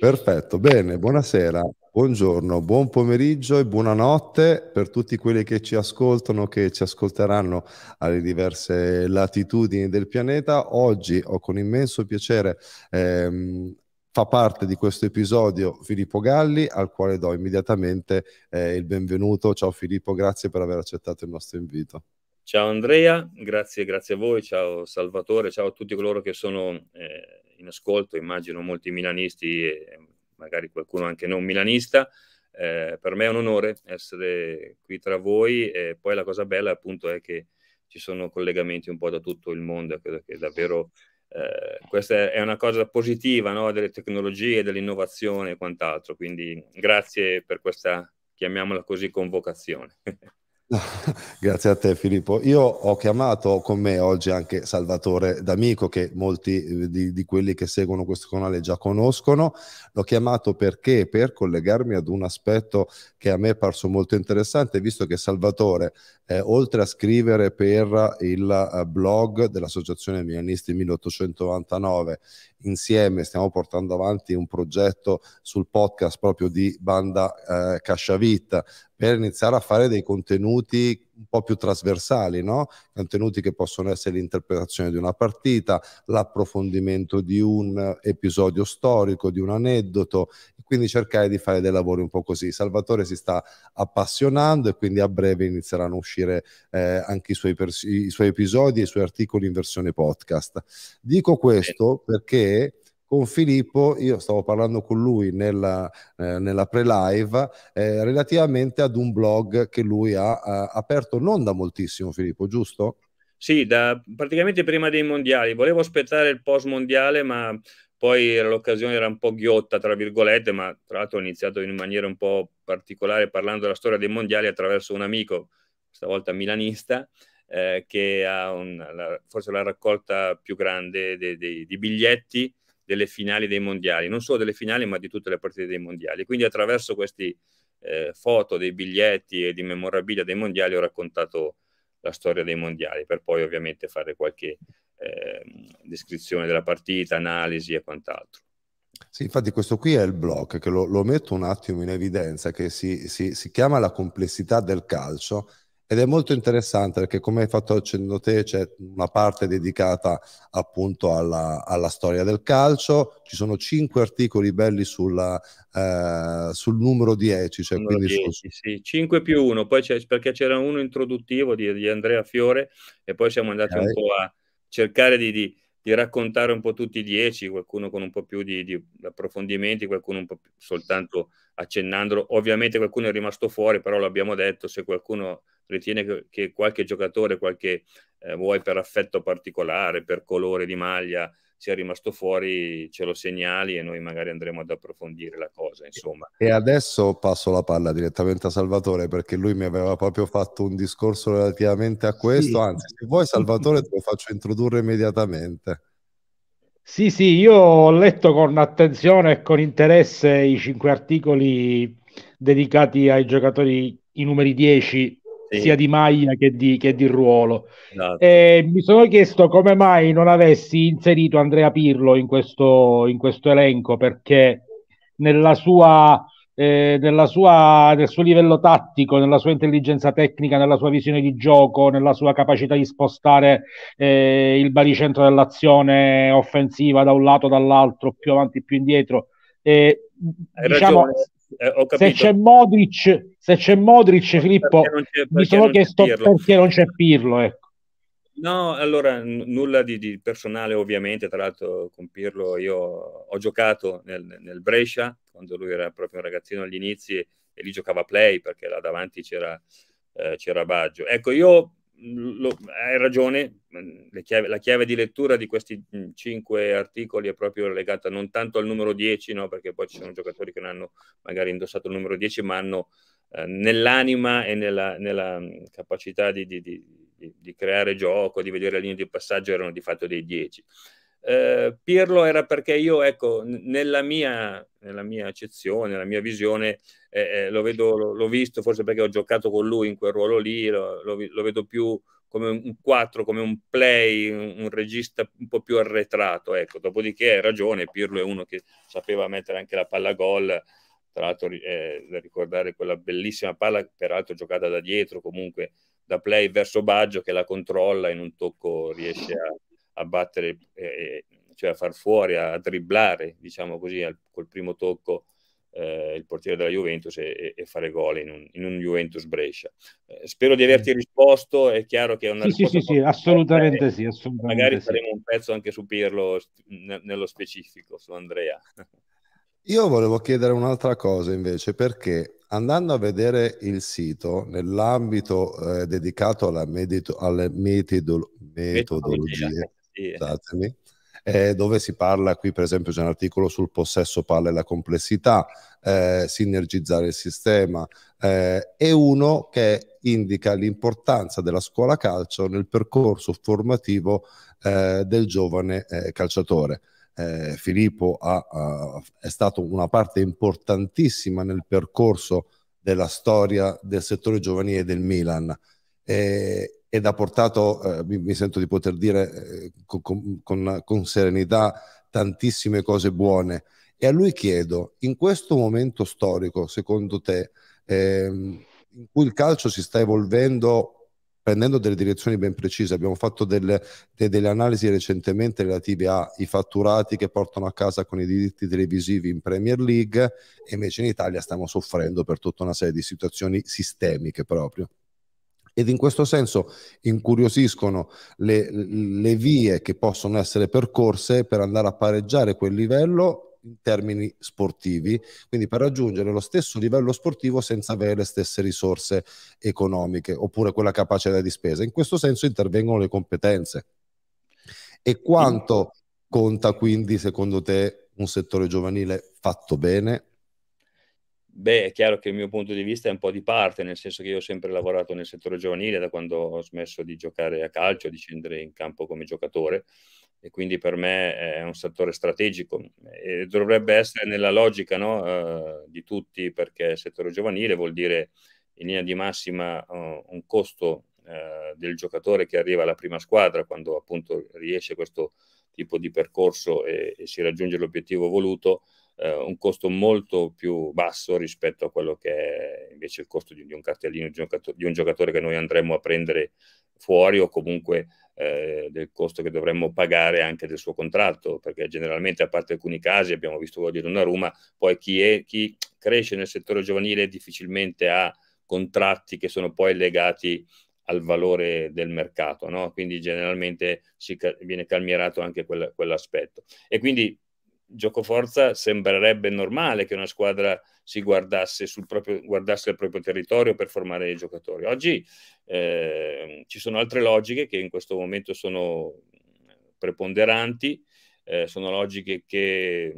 Perfetto, bene, buonasera, buongiorno, buon pomeriggio e buonanotte per tutti quelli che ci ascoltano, che ci ascolteranno alle diverse latitudini del pianeta. Oggi ho con immenso piacere ehm, fa parte di questo episodio Filippo Galli, al quale do immediatamente eh, il benvenuto. Ciao Filippo, grazie per aver accettato il nostro invito. Ciao Andrea, grazie, grazie a voi, ciao Salvatore, ciao a tutti coloro che sono... Eh in ascolto, immagino molti milanisti e magari qualcuno anche non milanista. Eh, per me è un onore essere qui tra voi e poi la cosa bella appunto è che ci sono collegamenti un po' da tutto il mondo, credo che davvero eh, questa è una cosa positiva no? delle tecnologie, dell'innovazione e quant'altro, quindi grazie per questa, chiamiamola così, convocazione. Grazie a te Filippo. Io ho chiamato con me oggi anche Salvatore D'Amico, che molti eh, di, di, quelli che seguono questo canale già conoscono. L'ho chiamato perché per collegarmi ad un aspetto che a me è parso molto interessante, visto che Salvatore, eh, oltre a scrivere per il eh, blog dell'Associazione Milanisti 1899, insieme stiamo portando avanti un progetto sul podcast proprio di Banda eh, Casciavitta, per iniziare a fare dei contenuti un po' più trasversali, no? contenuti che possono essere l'interpretazione di una partita, l'approfondimento di un episodio storico, di un aneddoto, e quindi cercare di fare dei lavori un po' così. Salvatore si sta appassionando e quindi a breve inizieranno a uscire eh, anche i suoi, i suoi episodi e i suoi articoli in versione podcast. Dico questo perché con Filippo, io stavo parlando con lui nella, eh, nella pre-live, eh, relativamente ad un blog che lui ha, ha, aperto non da moltissimo, Filippo, giusto? Sì, da, praticamente prima dei mondiali. Volevo aspettare il post mondiale, ma poi l'occasione era un po' ghiotta, tra virgolette, ma tra l'altro ho iniziato in maniera un po' particolare parlando della storia dei mondiali attraverso un amico, stavolta milanista, eh, che ha un, la, forse la raccolta più grande di biglietti delle finali dei mondiali, non solo delle finali ma di tutte le partite dei mondiali. Quindi attraverso queste eh, foto dei biglietti e di memorabilia dei mondiali ho raccontato la storia dei mondiali, per poi ovviamente fare qualche eh, descrizione della partita, analisi e quant'altro. Sì, infatti questo qui è il blog che lo, lo metto un attimo in evidenza, che si, si, si chiama La complessità del calcio ed è molto interessante perché, come hai fatto accendendo te, c'è una parte dedicata appunto alla, alla, storia del calcio. Ci sono cinque articoli belli sulla, eh, sul numero 10. Cioè numero 10 su... sì. 5 più 1, poi c'è, perché c'era uno introduttivo di, di, Andrea Fiore e poi siamo andati okay. un po' a cercare di, di di raccontare un po' tutti i dieci, qualcuno con un po' più di, di approfondimenti, qualcuno un po' più, soltanto accennandolo. Ovviamente qualcuno è rimasto fuori, però l'abbiamo detto, se qualcuno ritiene che, che qualche giocatore, qualche eh, vuoi per affetto particolare, per colore di maglia, se rimasto fuori ce lo segnali e noi magari andremo ad approfondire la cosa. Insomma. E adesso passo la palla direttamente a Salvatore perché lui mi aveva proprio fatto un discorso relativamente a questo, sì. anzi se vuoi Salvatore te lo faccio introdurre immediatamente. Sì, sì, io ho letto con attenzione e con interesse i cinque articoli dedicati ai giocatori, i numeri 10 sì. sia di maglia che di, che di ruolo. Esatto. Eh, mi sono chiesto come mai non avessi inserito Andrea Pirlo in questo, in questo elenco, perché nella sua, eh, nella sua, nel suo livello tattico, nella sua intelligenza tecnica, nella sua visione di gioco, nella sua capacità di spostare eh, il baricentro dell'azione offensiva da un lato dall'altro, più avanti, più indietro. Eh, diciamo, eh, se c'è Modric, se c'è Modric Filippo, c'è, mi sono chiesto perché non c'è Pirlo. Ecco. No, allora n- nulla di, di, personale ovviamente, tra l'altro con Pirlo io ho giocato nel, nel, Brescia, quando lui era proprio un ragazzino agli inizi e lì giocava play perché là davanti c'era, eh, c'era Baggio. Ecco, io lo, hai ragione, mm, chiave, la chiave di lettura di questi mm, cinque articoli è proprio legata non tanto al numero 10, no? perché poi ci sono giocatori che non hanno magari indossato il numero 10, ma hanno eh, nell'anima e nella, nella mm, capacità di, di, di, di, creare gioco, di vedere la linea di passaggio, erano di fatto dei 10. Eh, Pirlo era perché io, ecco, nella mia, nella mia accezione, nella mia visione, eh, lo vedo, lo, l'ho visto forse perché ho giocato con lui in quel ruolo lì, lo, lo, lo vedo più come un 4, come un play, un, un, regista un po' più arretrato. Ecco. Dopodiché hai ragione, Pirlo è uno che sapeva mettere anche la palla gol, tra l'altro eh, ricordare quella bellissima palla, peraltro giocata da dietro comunque, da play verso Baggio che la controlla in un tocco riesce a, a battere, eh, eh, cioè a far fuori, a dribblare, diciamo così, al, col primo tocco eh, il portiere della Juventus e, e fare gol in un, in un Juventus Brescia. Eh, spero di averti mm. risposto, è chiaro che è una sì, risposta... Sì, sì, assolutamente sì, assolutamente Magari sì. faremo un pezzo anche su Pirlo ne, nello specifico, su Andrea. Io volevo chiedere un'altra cosa invece, perché andando a vedere il sito nell'ambito eh, dedicato alla medito- alle metodo- metodologie, metodologie. Sì eh, dove si parla qui per esempio c'è un articolo sul possesso palla e la complessità, eh, sinergizzare il sistema eh, e uno che indica l'importanza della scuola calcio nel percorso formativo eh, del giovane eh, calciatore. Eh, Filippo ha, ha, è stato una parte importantissima nel percorso della storia del settore giovanile del Milan. Eh, ed ha portato, eh, mi, sento di poter dire eh, con, con, con, serenità, tantissime cose buone. E a lui chiedo, in questo momento storico, secondo te, ehm, in cui il calcio si sta evolvendo prendendo delle direzioni ben precise, abbiamo fatto delle, de, delle analisi recentemente relative ai fatturati che portano a casa con i diritti televisivi in Premier League e invece in Italia stiamo soffrendo per tutta una serie di situazioni sistemiche proprio. Ed in questo senso incuriosiscono le, le vie che possono essere percorse per andare a pareggiare quel livello in termini sportivi, quindi per raggiungere lo stesso livello sportivo senza avere le stesse risorse economiche oppure quella capacità di spesa. In questo senso intervengono le competenze. E quanto conta quindi, secondo te, un settore giovanile fatto bene Beh, è chiaro che il mio punto di vista è un po' di parte, nel senso che io ho sempre lavorato nel settore giovanile da quando ho smesso di giocare a calcio, di scendere in campo come giocatore e quindi per me è un settore strategico e dovrebbe essere nella logica no, uh, di tutti perché il settore giovanile vuol dire in linea di massima uh, un costo uh, del giocatore che arriva alla prima squadra quando appunto riesce questo tipo di percorso e, e si raggiunge l'obiettivo voluto eh, un costo molto più basso rispetto a quello che è invece il costo di, di un cartellino di, giocato di un giocatore che noi andremo a prendere fuori o comunque eh, del costo che dovremmo pagare anche del suo contratto, perché generalmente, a parte alcuni casi, abbiamo visto dire una Roma poi chi, è, chi cresce nel settore giovanile difficilmente ha contratti che sono poi legati al valore del mercato, no? quindi generalmente si ca- viene calmierato anche quel, quell'aspetto. E quindi giocoforza sembrerebbe normale che una squadra si guardasse, sul proprio, guardasse il proprio territorio per formare i giocatori. Oggi eh, ci sono altre logiche che in questo momento sono preponderanti, eh, sono logiche che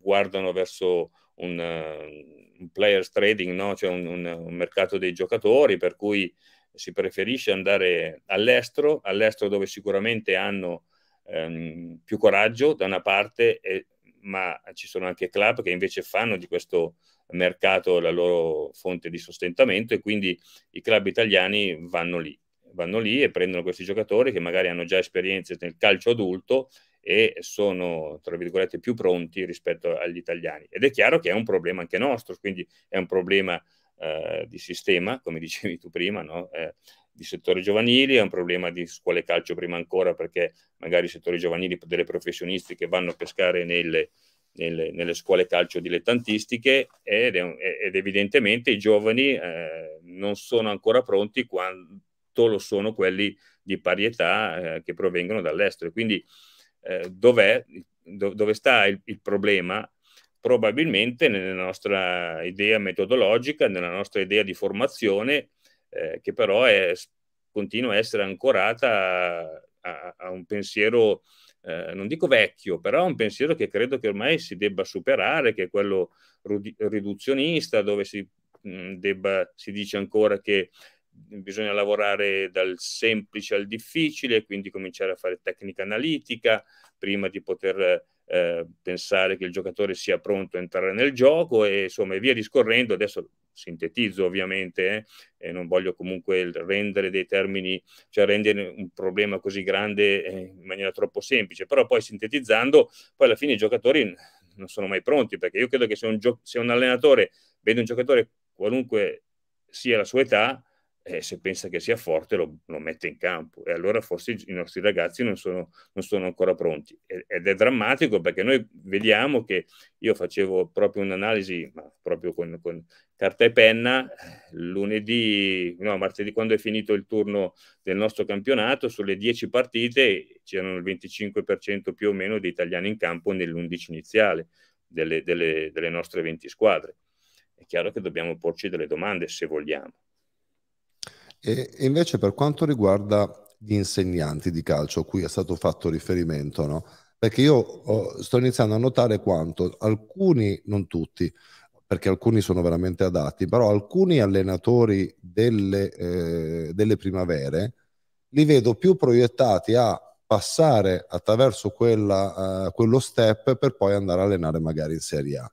guardano verso un, uh, un players trading, no? cioè un, un, un, mercato dei giocatori, per cui si preferisce andare all'estero, all'estero dove sicuramente hanno ehm, più coraggio da una parte, eh, ma ci sono anche club che invece fanno di questo mercato la loro fonte di sostentamento e quindi i club italiani vanno lì, vanno lì e prendono questi giocatori che magari hanno già esperienze nel calcio adulto e sono, tra virgolette, più pronti rispetto agli italiani. Ed è chiaro che è un problema anche nostro, quindi è un problema eh, di sistema, come dicevi tu prima, no? eh, di settore giovanili, è un problema di scuole calcio prima ancora perché magari i settori giovanili delle professionisti che vanno a pescare nelle, nelle, nelle scuole calcio dilettantistiche ed, è, ed evidentemente i giovani eh, non sono ancora pronti quanto lo sono quelli di pari età eh, che provengono dall'estero. Quindi eh, dov'è, do, dove sta il, il problema? Probabilmente nella nostra idea metodologica, nella nostra idea di formazione, eh, che però è, continua a essere ancorata a, a un pensiero, eh, non dico vecchio, però un pensiero che credo che ormai si debba superare, che è quello riduzionista, dove si, mh, debba, si dice ancora che bisogna lavorare dal semplice al difficile, quindi cominciare a fare tecnica analitica prima di poter eh, pensare che il giocatore sia pronto a entrare nel gioco e insomma e via discorrendo, adesso sintetizzo ovviamente eh, e non voglio comunque rendere dei termini, cioè rendere un problema così grande eh, in maniera troppo semplice, però poi sintetizzando, poi alla fine i giocatori non sono mai pronti perché io credo che se un, gio- se un allenatore vede un giocatore qualunque sia la sua età, eh, se pensa che sia forte lo, lo, mette in campo e allora forse i nostri ragazzi non sono, non sono ancora pronti ed è drammatico perché noi vediamo che io facevo proprio un'analisi ma proprio con, con carta e penna lunedì, no martedì quando è finito il turno del nostro campionato sulle 10 partite c'erano il 25% più o meno di italiani in campo nell'11 iniziale delle, delle, delle nostre 20 squadre è chiaro che dobbiamo porci delle domande se vogliamo e, invece per quanto riguarda gli insegnanti di calcio, a cui è stato fatto riferimento, no? perché io ho, oh, sto iniziando a notare quanto alcuni, non tutti, perché alcuni sono veramente adatti, però alcuni allenatori delle, eh, delle primavere li vedo più proiettati a passare attraverso quella, uh, quello step per poi andare a allenare magari in Serie A.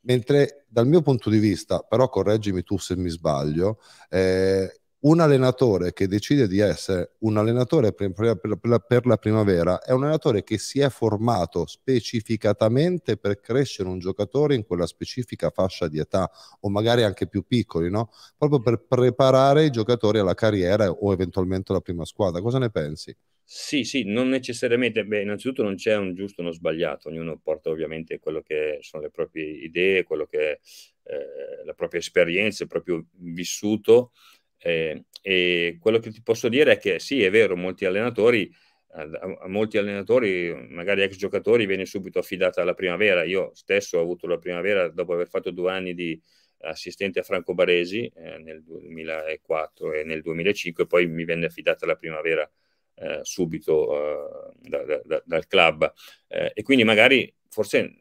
Mentre dal mio punto di vista, però correggimi tu se mi sbaglio, eh, un allenatore che decide di essere un allenatore per, per, per, per, la primavera è un allenatore che si è formato specificatamente per crescere un giocatore in quella specifica fascia di età o magari anche più piccoli, no? proprio per preparare i giocatori alla carriera o eventualmente alla prima squadra. Cosa ne pensi? Sì, sì, non necessariamente. Beh, innanzitutto non c'è un giusto e uno sbagliato, ognuno porta ovviamente quello che sono le proprie idee, quello che è eh, la propria esperienza, il proprio vissuto. Eh, e quello che ti posso dire è che sì, è vero, molti allenatori, a, molti allenatori, magari ex giocatori, viene subito affidata la primavera. Io stesso ho avuto la primavera dopo aver fatto due anni di assistente a Franco Baresi eh, nel 2004 e nel 2005, poi mi venne affidata la primavera eh, subito eh, da, da, dal club. Eh, e quindi magari forse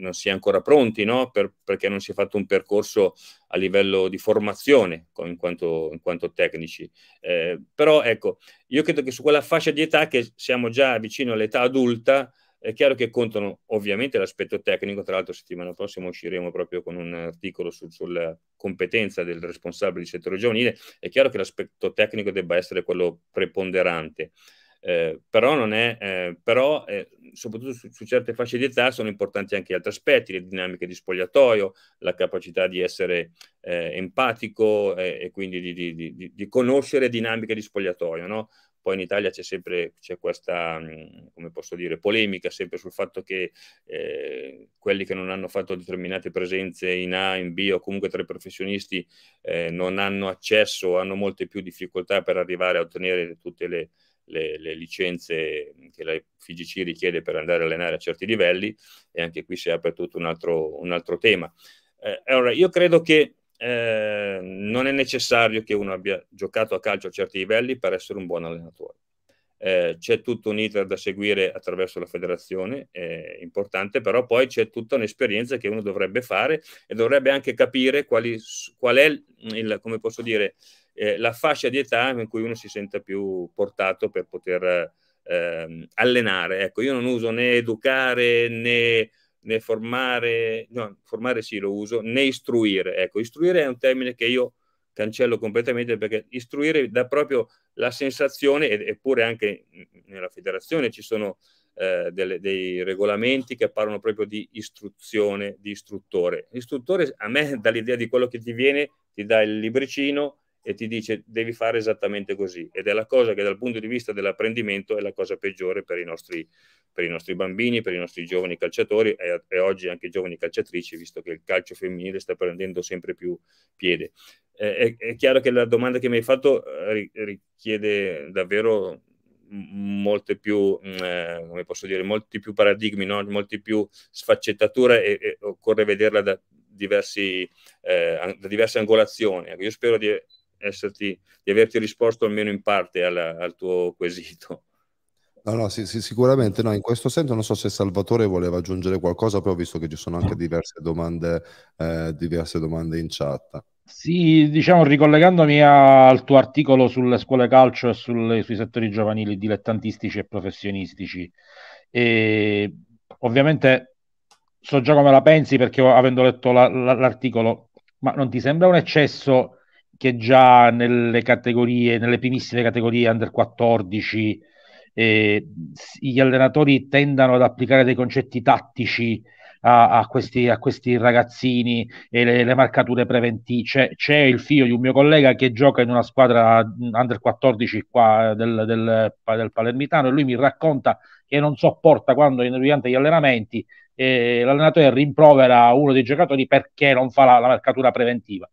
non si è ancora pronti, no? per, perché non si è fatto un percorso a livello di formazione con, in, quanto, in, quanto, tecnici. Eh, però ecco, io credo che su quella fascia di età che siamo già vicino all'età adulta, è chiaro che contano ovviamente l'aspetto tecnico, tra l'altro settimana prossima usciremo proprio con un articolo su, sulla competenza del responsabile di settore giovanile, è chiaro che l'aspetto tecnico debba essere quello preponderante. Eh, però, non è, eh, però eh, soprattutto su, su, certe fasce di età sono importanti anche altri aspetti, le dinamiche di spogliatoio, la capacità di essere eh, empatico eh, e quindi di, di, di, di, conoscere dinamiche di spogliatoio. No? Poi in Italia c'è sempre c'è questa, mm, come posso dire, polemica sempre sul fatto che quelli che non hanno fatto determinate presenze in A, in B o comunque tra i professionisti non hanno accesso, hanno molte più difficoltà per arrivare a ottenere tutte le, le, le licenze che la FIGC richiede per andare a allenare a certi livelli e anche qui si apre tutto un altro, un altro tema. Eh, allora, io credo che eh, non è necessario che uno abbia giocato a calcio a certi livelli per essere un buon allenatore. Eh, c'è tutto un iter da seguire attraverso la federazione, eh, importante, però poi c'è tutta un'esperienza che uno dovrebbe fare e dovrebbe anche capire quali, qual è il, come posso dire, eh, la fascia di età in cui uno si senta più portato per poter eh, allenare. Ecco, io non uso né educare né, né, formare, no, formare sì lo uso, né istruire. Ecco, istruire è un termine che io cancello completamente perché istruire dà proprio la sensazione, eppure anche nella federazione ci sono eh, delle, dei regolamenti che parlano proprio di istruzione, di istruttore. L'istruttore a me dà l'idea di quello che ti viene, ti dà il libricino, e ti dice devi fare esattamente così ed è la cosa che dal punto di vista dell'apprendimento è la cosa peggiore per i nostri, per i nostri bambini, per i nostri giovani calciatori e, e oggi anche giovani calciatrici visto che il calcio femminile sta prendendo sempre più piede. Eh, è, è, chiaro che la domanda che mi hai fatto eh, richiede davvero molte più, mm, eh, come posso dire, molti più paradigmi, no? molti più sfaccettature e, e occorre vederla da diversi, eh, da diverse angolazioni. Ecco, io spero di esserti, di averti risposto almeno in parte al, al tuo quesito. No, no, sì, sì, sicuramente no. In questo senso non so se Salvatore voleva aggiungere qualcosa, però ho visto che ci sono anche diverse domande, eh, diverse domande in chat. Sì, diciamo, ricollegandomi al tuo articolo sulle scuole calcio e sulle, sui settori giovanili dilettantistici e professionistici, e, ovviamente so già come la pensi perché avendo letto la, la, l'articolo, ma non ti sembra un eccesso che già nelle categorie, nelle primissime categorie under 14, eh, gli allenatori tendano ad applicare dei concetti tattici a, a, questi, a questi, ragazzini e le, le marcature preventive. C'è, c'è, il figlio di un mio collega che gioca in una squadra mm, under 14 qua eh, del, del, del Palermitano e lui mi racconta che non sopporta quando durante gli allenamenti eh, l'allenatore rimprovera uno dei giocatori perché non fa la, la marcatura preventiva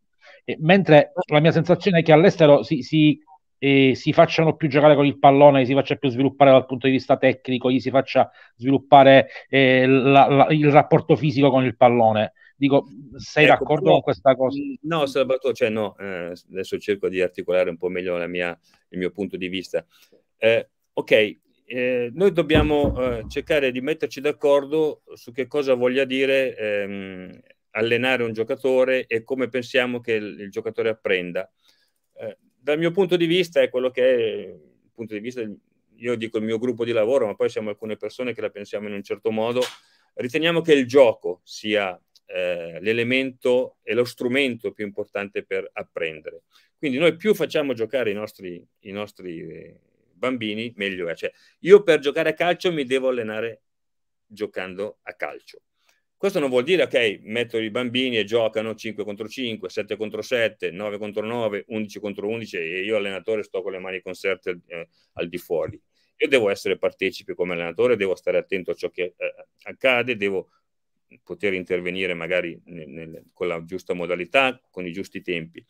mentre la mia sensazione è che all'estero si, si, eh, si, facciano più giocare con il pallone, si faccia più sviluppare dal punto di vista tecnico, gli si faccia sviluppare eh, la, la, il rapporto fisico con il pallone. Dico, sei ecco, d'accordo però, con questa cosa? No, Salvatore, cioè no, eh, adesso cerco di articolare un po' meglio mia, il mio punto di vista. Eh, ok, eh, noi dobbiamo eh, cercare di metterci d'accordo su che cosa voglia dire ehm, allenare un giocatore e come pensiamo che il, il giocatore apprenda. Eh, dal mio punto di vista è quello che è il punto di vista, io dico il mio gruppo di lavoro, ma poi siamo alcune persone che la pensiamo in un certo modo. Riteniamo che il gioco sia eh, l'elemento e lo strumento più importante per apprendere. Quindi noi più facciamo giocare i nostri, i nostri eh, bambini, meglio è. Cioè, io per giocare a calcio mi devo allenare giocando a calcio. Questo non vuol dire, ok, metto i bambini e giocano 5 contro 5, 7 contro 7, 9 contro 9, 11 contro 11 e io allenatore sto con le mani concerte al, eh, al di fuori. Io devo essere partecipe come allenatore, devo stare attento a ciò che eh, accade, devo poter intervenire magari nel, nel, con la giusta modalità, con i giusti tempi.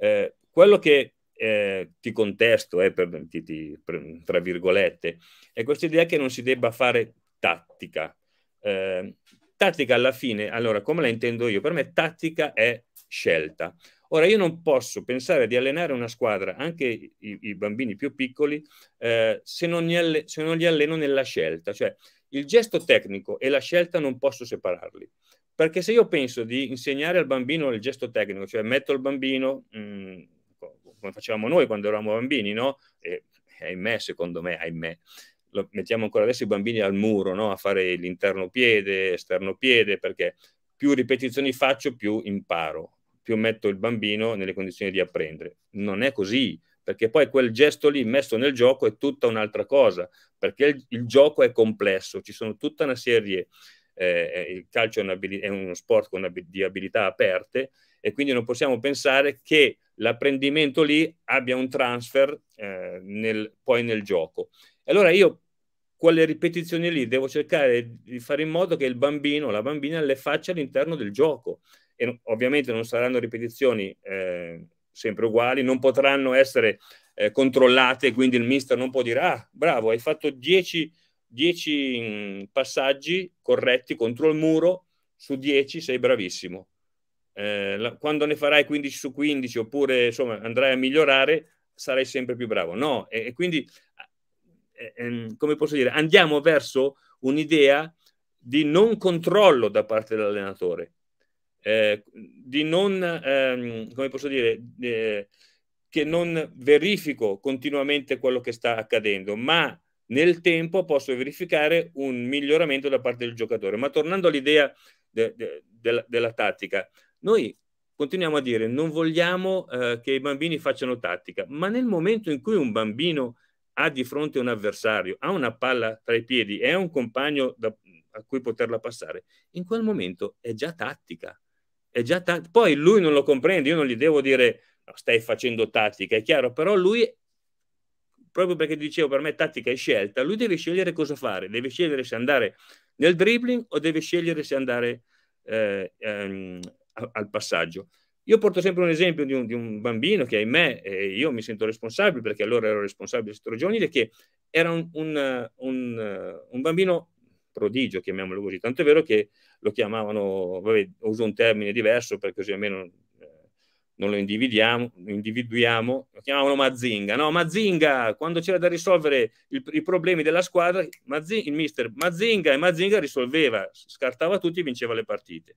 Eh, quello che eh, ti contesto, eh, per, ti, ti, per, tra virgolette, è questa idea che non si debba fare tattica. Eh, Tattica alla fine, allora come la intendo io? Per me tattica è scelta. Ora io non posso pensare di allenare una squadra, anche i, i bambini più piccoli, eh, se, non alle, se, non li alleno nella scelta. Cioè il gesto tecnico e la scelta non posso separarli. Perché se io penso di insegnare al bambino il gesto tecnico, cioè metto il bambino, mh, mm, come facevamo noi quando eravamo bambini, no? E, eh, ahimè, secondo me, ahimè, mettiamo ancora adesso i bambini al muro, no? a fare l'interno piede, esterno piede, perché più ripetizioni faccio, più imparo, più metto il bambino nelle condizioni di apprendere. Non è così, perché poi quel gesto lì messo nel gioco è tutta un'altra cosa, perché il, il gioco è complesso, ci sono tutta una serie, eh, eh il calcio è, è uno sport con ab- di abilità aperte e quindi non possiamo pensare che l'apprendimento lì abbia un transfer eh, nel, poi nel gioco. allora io quelle ripetizioni lì devo cercare di fare in modo che il bambino, la bambina le faccia all'interno del gioco. E ovviamente non saranno ripetizioni eh, sempre uguali, non potranno essere eh, controllate, quindi il mister non può dire ah, bravo, hai fatto 10 mm, passaggi corretti contro il muro, su 10 sei bravissimo. Eh, la, quando ne farai 15 su 15 oppure insomma andrai a migliorare, sarai sempre più bravo. No, e, e quindi eh, ehm, come posso dire, andiamo verso un'idea di non controllo da parte dell'allenatore, eh, di non, ehm, come posso dire, eh, che non verifico continuamente quello che sta accadendo, ma nel tempo posso verificare un miglioramento da parte del giocatore. Ma tornando all'idea de, de, de, della tattica, noi continuiamo a dire non vogliamo eh, che i bambini facciano tattica, ma nel momento in cui un bambino ha di fronte un avversario, ha una palla tra i piedi e ha un compagno da, a cui poterla passare, in quel momento è già tattica. È già ta- Poi lui non lo comprende, io non gli devo dire no, stai facendo tattica, è chiaro, però lui, proprio perché dicevo per me tattica è scelta, lui deve scegliere cosa fare, deve scegliere se andare nel dribbling o deve scegliere se andare eh, ehm, al passaggio. Io porto sempre un esempio di un, di un bambino che, ahimè, eh, io mi sento responsabile perché allora ero responsabile del settore giovanile, che era un, un, un, bambino prodigio, chiamiamolo così. Tanto è vero che lo chiamavano, vabbè, uso un termine diverso perché così almeno eh, non lo individuiamo, individuiamo, lo chiamavano Mazinga. No, Mazinga, quando c'era da risolvere il, i problemi della squadra, Mazinga, il mister Mazinga e Mazinga risolveva, scartava tutti e vinceva le partite.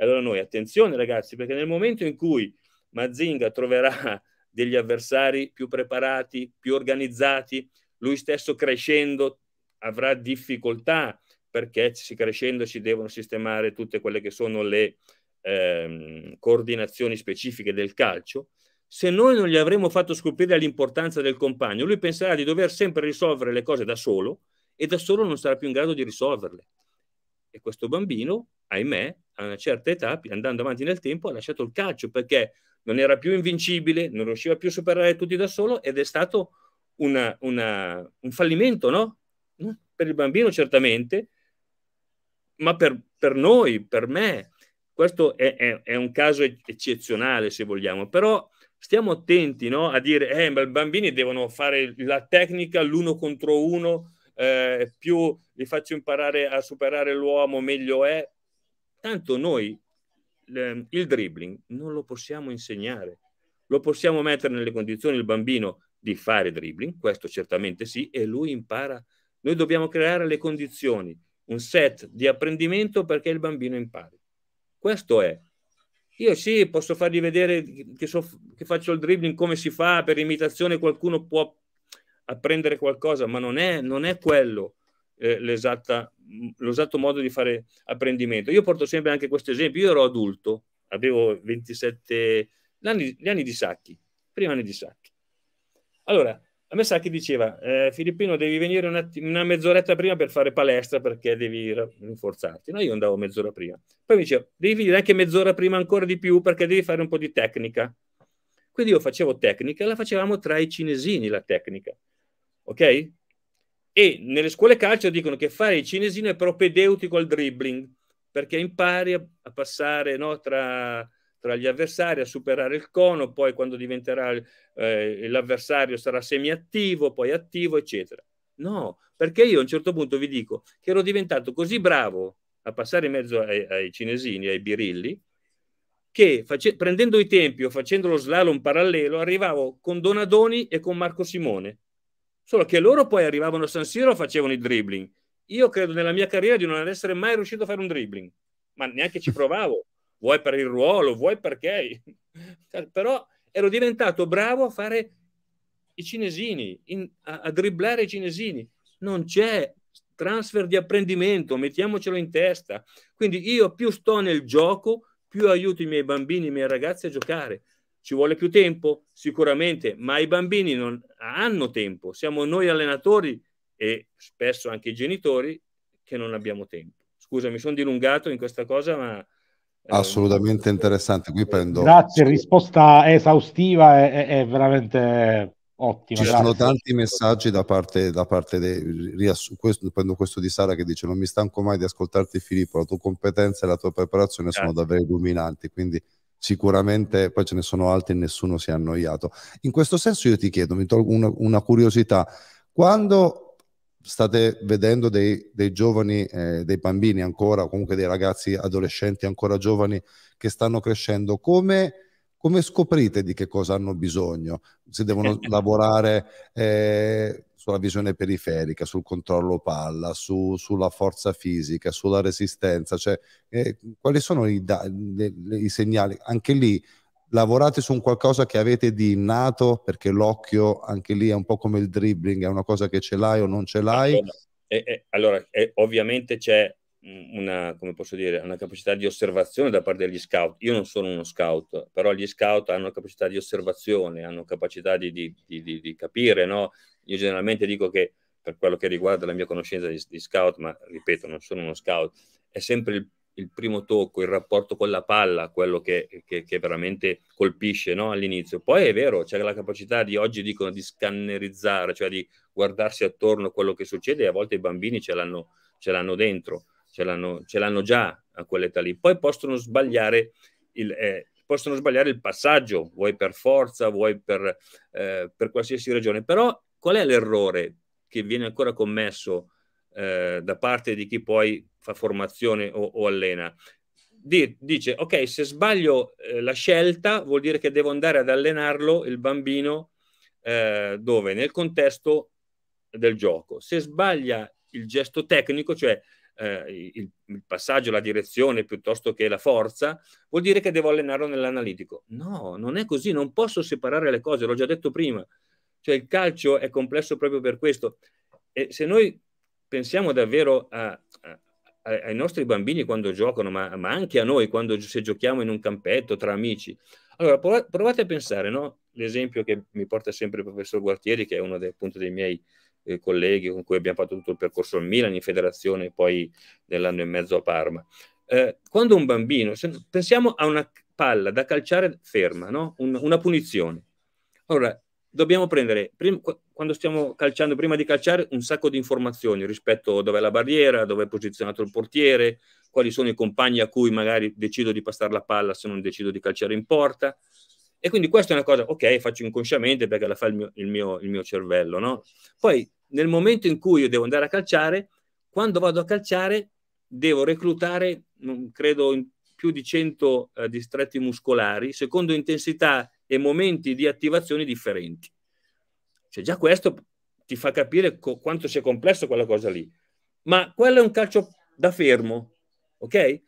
Allora noi, attenzione ragazzi, perché nel momento in cui Mazinga troverà degli avversari più preparati, più organizzati, lui stesso crescendo avrà difficoltà perché crescendo si devono sistemare tutte quelle che sono le ehm, coordinazioni specifiche del calcio. Se noi non gli avremo fatto scoprire l'importanza del compagno, lui penserà di dover sempre risolvere le cose da solo e da solo non sarà più in grado di risolverle. E questo bambino, ahimè, a una certa età, andando avanti nel tempo, ha lasciato il calcio perché non era più invincibile, non riusciva più a superare tutti da solo ed è stato una, una, un fallimento, no? Mm, per il bambino certamente, ma per, per noi, per me. Questo è, è, è, un caso eccezionale, se vogliamo, però stiamo attenti no? a dire, eh, ma i bambini devono fare la tecnica l'uno contro uno, eh, più li faccio imparare a superare l'uomo, meglio è. Tanto noi eh, il dribbling non lo possiamo insegnare, lo possiamo mettere nelle condizioni il bambino di fare dribbling, questo certamente sì, e lui impara. Noi dobbiamo creare le condizioni, un set di apprendimento perché il bambino impari. Questo è. Io sì, posso fargli vedere che, so, che faccio il dribbling, come si fa per imitazione, qualcuno può a prendere qualcosa, ma non è, non è quello eh, l'esatto modo di fare apprendimento. Io porto sempre anche questo esempio. Io ero adulto, avevo 27 anni, gli anni di Sacchi, prima anni di Sacchi. Allora, a me Sacchi diceva, eh, Filippino devi venire una, una, mezz'oretta prima per fare palestra perché devi rinforzarti. No, io andavo mezz'ora prima. Poi mi diceva, devi venire anche mezz'ora prima ancora di più perché devi fare un po' di tecnica. Quindi io facevo tecnica, la facevamo tra i cinesini la tecnica ok? E nelle scuole calcio dicono che fare il cinesino è propedeutico al dribbling, perché impari a, a passare no, tra, tra, gli avversari, a superare il cono, poi quando diventerà eh, l'avversario sarà semiattivo, poi attivo, eccetera. No, perché io a un certo punto vi dico che ero diventato così bravo a passare in mezzo ai, ai cinesini, ai birilli, che face- prendendo i tempi o facendo lo slalom parallelo arrivavo con Donadoni e con Marco Simone Solo che loro poi arrivavano a San Siro e facevano il dribbling. Io credo nella mia carriera di non essere mai riuscito a fare un dribbling, ma neanche ci provavo. vuoi per il ruolo, vuoi perché. Però ero diventato bravo a fare i cinesini, in, a, a dribblare i cinesini. Non c'è transfer di apprendimento, mettiamocelo in testa. Quindi io più sto nel gioco, più aiuto i miei bambini, i miei ragazzi a giocare. Ci vuole più tempo? Sicuramente, ma i bambini non, hanno tempo, siamo noi allenatori e spesso anche i genitori che non abbiamo tempo. Scusa, mi sono dilungato in questa cosa, ma... Eh, Assolutamente eh, interessante, qui prendo... Grazie, risposta esaustiva è, è veramente ottima. Ci grazie. sono tanti messaggi da parte, da parte dei... Riassu- questo, prendo questo di Sara che dice non mi stanco mai di ascoltarti Filippo, la tua competenza e la tua preparazione grazie. sono davvero illuminanti, quindi sicuramente poi ce ne sono altri e nessuno si è annoiato. In questo senso io ti chiedo, mi tolgo una, una curiosità, quando state vedendo dei, dei giovani, eh, dei bambini ancora, o comunque dei ragazzi adolescenti ancora giovani che stanno crescendo, come, come scoprite di che cosa hanno bisogno? Se devono lavorare... Eh, sulla visione periferica, sul controllo palla, su, sulla forza fisica, sulla resistenza, cioè eh, quali sono i, da, le, le, i segnali? Anche lì lavorate su un qualcosa che avete di innato, perché l'occhio anche lì è un po' come il dribbling, è una cosa che ce l'hai o non ce l'hai. Allora, eh, eh, allora eh, ovviamente c'è una, come posso dire, una capacità di osservazione da parte degli scout. Io non sono uno scout, però gli scout hanno capacità di osservazione, hanno capacità di, di, di, di capire no? Io generalmente dico che per quello che riguarda la mia conoscenza di, di scout, ma ripeto, non sono uno scout, è sempre il, il primo tocco, il rapporto con la palla, quello che, che, che veramente colpisce no? all'inizio. Poi è vero, c'è la capacità di oggi dicono di scannerizzare, cioè di guardarsi attorno a quello che succede e a volte i bambini ce l'hanno, ce l'hanno dentro, ce l'hanno, ce l'hanno, già a quell'età lì. Poi possono sbagliare il, eh, possono sbagliare il passaggio, vuoi per forza, vuoi per, eh, per qualsiasi ragione, però Qual è l'errore che viene ancora commesso eh, da parte di chi poi fa formazione o, o allena? dice, ok, se sbaglio eh, la scelta vuol dire che devo andare ad allenarlo, il bambino, eh, dove? Nel contesto del gioco. Se sbaglia il gesto tecnico, cioè eh, il, il, passaggio, la direzione piuttosto che la forza, vuol dire che devo allenarlo nell'analitico. No, non è così, non posso separare le cose, l'ho già detto prima. Cioè il calcio è complesso proprio per questo. E se noi pensiamo davvero a, a, ai nostri bambini quando giocano, ma, ma anche a noi quando se giochiamo in un campetto tra amici, allora provate a pensare, no? l'esempio che mi porta sempre il professor Guartieri, che è uno dei, appunto, dei miei eh, colleghi con cui abbiamo fatto tutto il percorso al Milan in federazione e poi nell'anno e mezzo a Parma. Eh, quando un bambino, se, pensiamo a una palla da calciare ferma, no? un, una punizione. Allora, dobbiamo prendere, prima, quando stiamo calciando, prima di calciare, un sacco di informazioni rispetto a dove è la barriera, dove è posizionato il portiere, quali sono i compagni a cui magari decido di passare la palla se non decido di calciare in porta. E quindi questa è una cosa, ok, faccio inconsciamente perché la fa il mio, il mio, il mio cervello, no? Poi nel momento in cui io devo andare a calciare, quando vado a calciare devo reclutare, credo, più di 100 eh, distretti muscolari, secondo intensità e momenti di attivazione differenti. Cioè già questo ti fa capire quanto sia complesso quella cosa lì. Ma quello è un calcio da fermo, ok?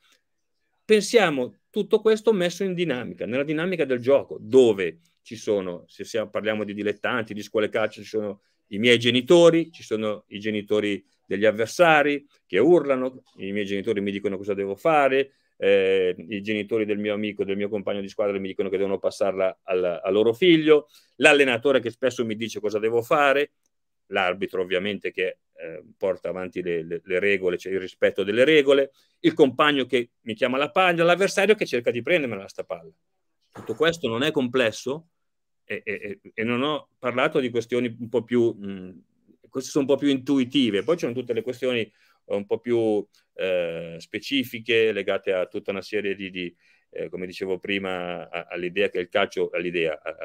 Pensiamo tutto questo messo in dinamica, nella dinamica del gioco, dove ci sono, se siamo, parliamo di dilettanti, di scuole calcio, ci sono i miei genitori, ci sono i genitori degli avversari che urlano, i miei genitori mi dicono cosa devo fare, eh, i genitori del mio amico, del mio compagno di squadra mi dicono che devono passarla al, al loro figlio, l'allenatore che spesso mi dice cosa devo fare, l'arbitro ovviamente che eh, porta avanti le, le, le, regole, cioè il rispetto delle regole, il compagno che mi chiama la paglia, l'avversario che cerca di prendermela sta palla. Tutto questo non è complesso e, e, e non ho parlato di questioni un po' più... Mh, mm, queste sono un po' più intuitive, poi ci sono tutte le questioni eh, un po' più eh, specifiche, legate a tutta una serie di, di eh, come dicevo prima, a, all'idea che il calcio, all'idea, a,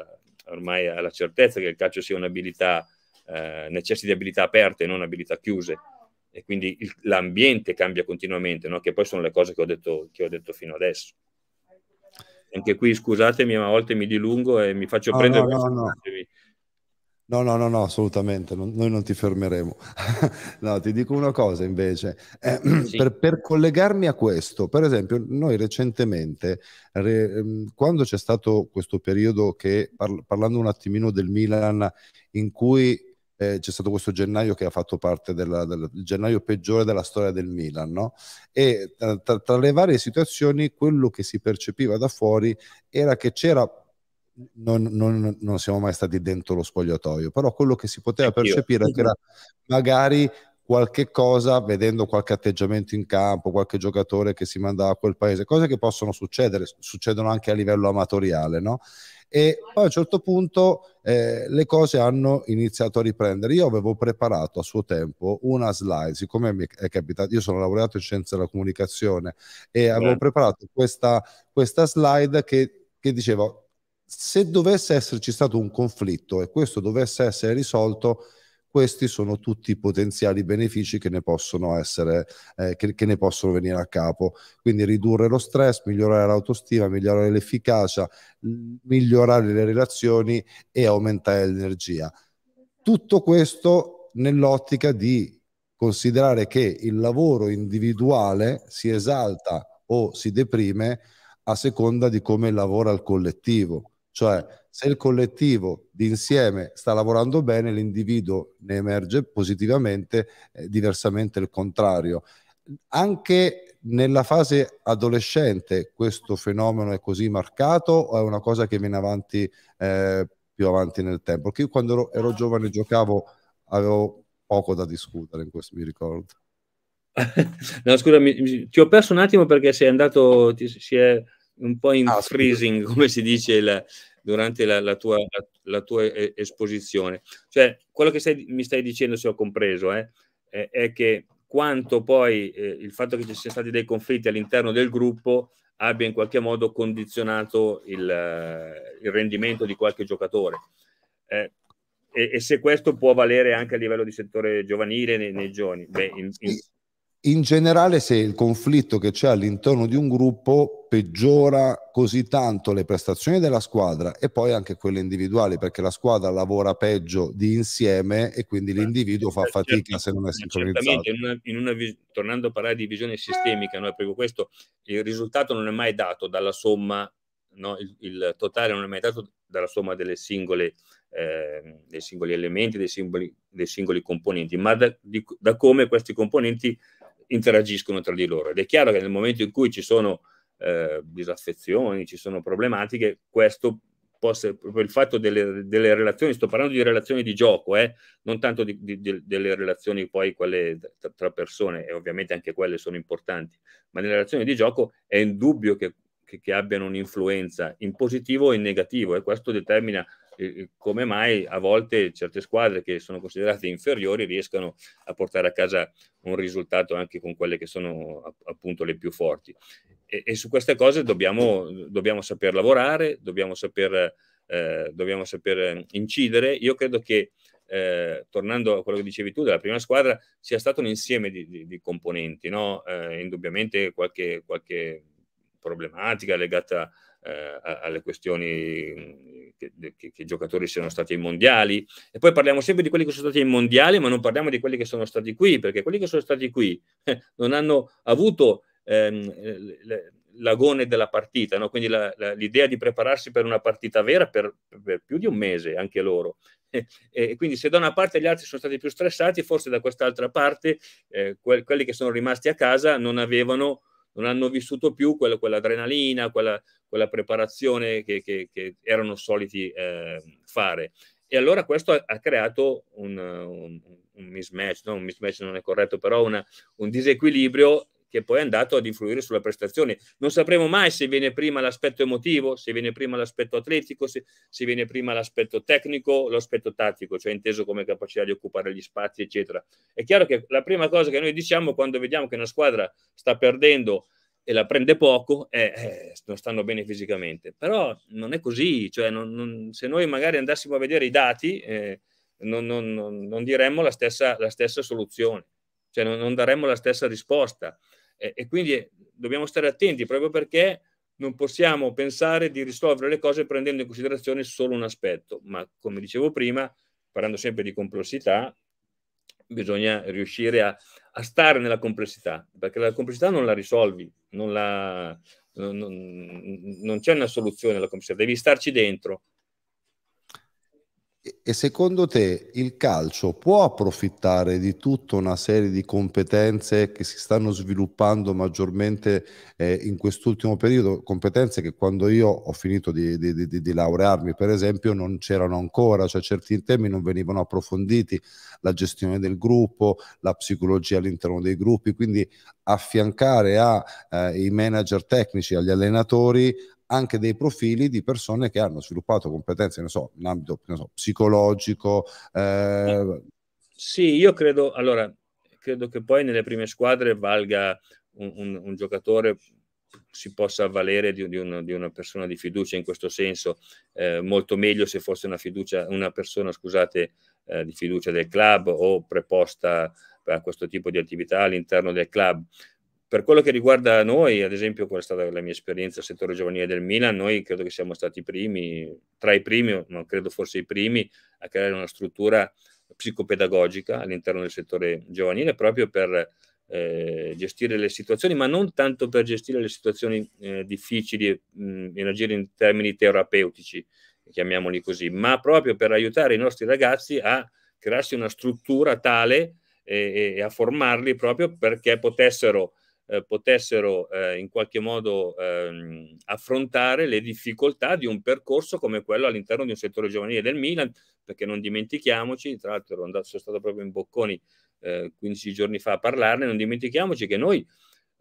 ormai alla certezza che il calcio sia un'abilità, eh, necessiti di abilità aperte, non abilità chiuse. E quindi il, l'ambiente cambia continuamente, no? che poi sono le cose che ho detto, che ho detto fino adesso anche qui scusatemi, ma a volte mi dilungo e mi faccio no, prendere. No, no, no. No, no, no, no, assolutamente, non, noi non ti fermeremo. no, ti dico una cosa invece, eh, sì. per, per, collegarmi a questo, per esempio, noi recentemente, re, ehm, quando c'è stato questo periodo che, par- parlando un attimino del Milan, in cui eh, c'è stato questo gennaio che ha fatto parte del gennaio peggiore della storia del Milan, no? E tra, tra le varie situazioni, quello che si percepiva da fuori era che c'era non, non, non, siamo mai stati dentro lo spogliatoio, però quello che si poteva percepire era magari qualche cosa, vedendo qualche atteggiamento in campo, qualche giocatore che si mandava a quel paese, cose che possono succedere, succedono anche a livello amatoriale, no? e poi a un certo punto eh, le cose hanno iniziato a riprendere. Io avevo preparato a suo tempo una slide, siccome mi è capitato, io sono laureato in scienze della comunicazione e avevo Beh. preparato questa, questa slide che, che diceva se dovesse esserci stato un conflitto e questo dovesse essere risolto, questi sono tutti i potenziali benefici che ne possono essere, eh, che, che ne possono venire a capo. Quindi ridurre lo stress, migliorare l'autostima, migliorare l'efficacia, migliorare le relazioni e aumentare l'energia. Tutto questo nell'ottica di considerare che il lavoro individuale si esalta o si deprime a seconda di come lavora il collettivo cioè, se il collettivo d'insieme sta lavorando bene, l'individuo ne emerge positivamente, eh, diversamente il contrario. Anche nella fase adolescente questo fenomeno è così marcato o è una cosa che viene avanti eh, più avanti nel tempo? Perché io quando ero, ero giovane giocavo avevo poco da discutere in questo mi ricordo. no, scusami, ti ho perso un attimo perché sei andato, ti, si è un po' in ah, freezing, scusa. come si dice la, durante la, la, tua, la, tua, eh, esposizione. Cioè, quello che stai, mi stai dicendo, se ho compreso, eh, è, è, che quanto poi eh, il fatto che ci siano stati dei conflitti all'interno del gruppo abbia in qualche modo condizionato il, eh, il rendimento di qualche giocatore. Eh, e, e, se questo può valere anche a livello di settore giovanile nei, nei giovani. Beh, in, in, in generale se il conflitto che c'è all'interno di un gruppo peggiora così tanto le prestazioni della squadra e poi anche quelle individuali, perché la squadra lavora peggio di insieme e quindi ma, l'individuo fa eh, certo, fatica certo, se non è sincronizzato. In una, in una, tornando a parlare di visione sistemica, no, proprio questo, il risultato non è mai dato dalla somma, no, il, il, totale non è mai dato dalla somma delle singole, eh, dei singoli elementi, dei singoli, dei singoli componenti, ma da, di, da come questi componenti interagiscono tra di loro ed è chiaro che nel momento in cui ci sono eh, disaffezioni, ci sono problematiche, questo possa, proprio il fatto delle, delle, relazioni, sto parlando di relazioni di gioco, eh, non tanto di, di, di, delle relazioni poi quelle tra, tra, persone, e ovviamente anche quelle sono importanti, ma nelle relazioni di gioco è indubbio che, che, che abbiano un'influenza in positivo o in negativo e questo determina come mai a volte certe squadre che sono considerate inferiori riescano a portare a casa un risultato anche con quelle che sono appunto le più forti. E, e su queste cose dobbiamo, dobbiamo saper lavorare, dobbiamo saper, eh, dobbiamo saper incidere. Io credo che eh, tornando a quello che dicevi tu della prima squadra, sia stato un insieme di, di, di componenti, no? eh, indubbiamente qualche, qualche, problematica legata a eh, alle questioni mm, che, che, che, i giocatori siano stati ai mondiali. E poi parliamo sempre di quelli che sono stati ai mondiali, ma non parliamo di quelli che sono stati qui, perché quelli che sono stati qui eh, non hanno avuto ehm, l'agone della partita, no? quindi l'idea di prepararsi per una partita vera per, per più di un mese anche loro. E, eh, e, quindi se da una parte gli altri sono stati più stressati, forse da quest'altra parte eh, que quelli che sono rimasti a casa non avevano non hanno vissuto più quella, quell'adrenalina, quella, quella preparazione che, che, che, erano soliti eh, fare. E allora questo ha, ha creato un, un, un mismatch, no? un mismatch non è corretto, però una, un disequilibrio che poi è andato ad influire sulle prestazioni. Non sapremo mai se viene prima l'aspetto emotivo, se viene prima l'aspetto atletico, se, se viene prima l'aspetto tecnico, l'aspetto tattico, cioè inteso come capacità di occupare gli spazi, eccetera. È chiaro che la prima cosa che noi diciamo quando vediamo che una squadra sta perdendo e la prende poco, eh, eh, non stanno bene fisicamente. Però non è così, cioè non, non, se noi magari andassimo a vedere i dati, eh, non, non, diremmo la stessa, la stessa soluzione, cioè non daremmo la stessa risposta. E, e quindi dobbiamo stare attenti proprio perché non possiamo pensare di risolvere le cose prendendo in considerazione solo un aspetto, ma come dicevo prima, parlando sempre di complessità, bisogna riuscire a, a stare nella complessità, perché la complessità non la risolvi, non, non, non c'è una soluzione alla complessità, devi starci dentro, e secondo te il calcio può approfittare di tutta una serie di competenze che si stanno sviluppando maggiormente eh, in quest'ultimo periodo? Competenze che quando io ho finito di, di, di, di, laurearmi, per esempio, non c'erano ancora, cioè certi temi non venivano approfonditi, la gestione del gruppo, la psicologia all'interno dei gruppi, quindi affiancare ai eh, manager tecnici, agli allenatori, anche dei profili di persone che hanno sviluppato competenze, ne so, in ambito so, psicologico. Eh... Sì, io credo, allora, credo che poi nelle prime squadre valga un, un, un giocatore si possa avvalere di, di, un, di, una persona di fiducia in questo senso, eh, molto meglio se fosse una, fiducia, una persona scusate, eh, di fiducia del club o preposta a questo tipo di attività all'interno del club. Per quello che riguarda noi, ad esempio, qual è stata la mia esperienza nel settore giovanile del Milan, noi credo che siamo stati i primi, tra i primi, non credo forse i primi, a creare una struttura psicopedagogica all'interno del settore giovanile proprio per eh, gestire le situazioni, ma non tanto per gestire le situazioni eh, difficili mh, mm, e agire in termini terapeutici, chiamiamoli così, ma proprio per aiutare i nostri ragazzi a crearsi una struttura tale e, e a formarli proprio perché potessero eh, potessero eh, in qualche modo ehm, affrontare le difficoltà di un percorso come quello all'interno di un settore giovanile del Milan, perché non dimentichiamoci, tra l'altro andato, sono stato proprio in Bocconi eh, 15 giorni fa a parlarne, non dimentichiamoci che noi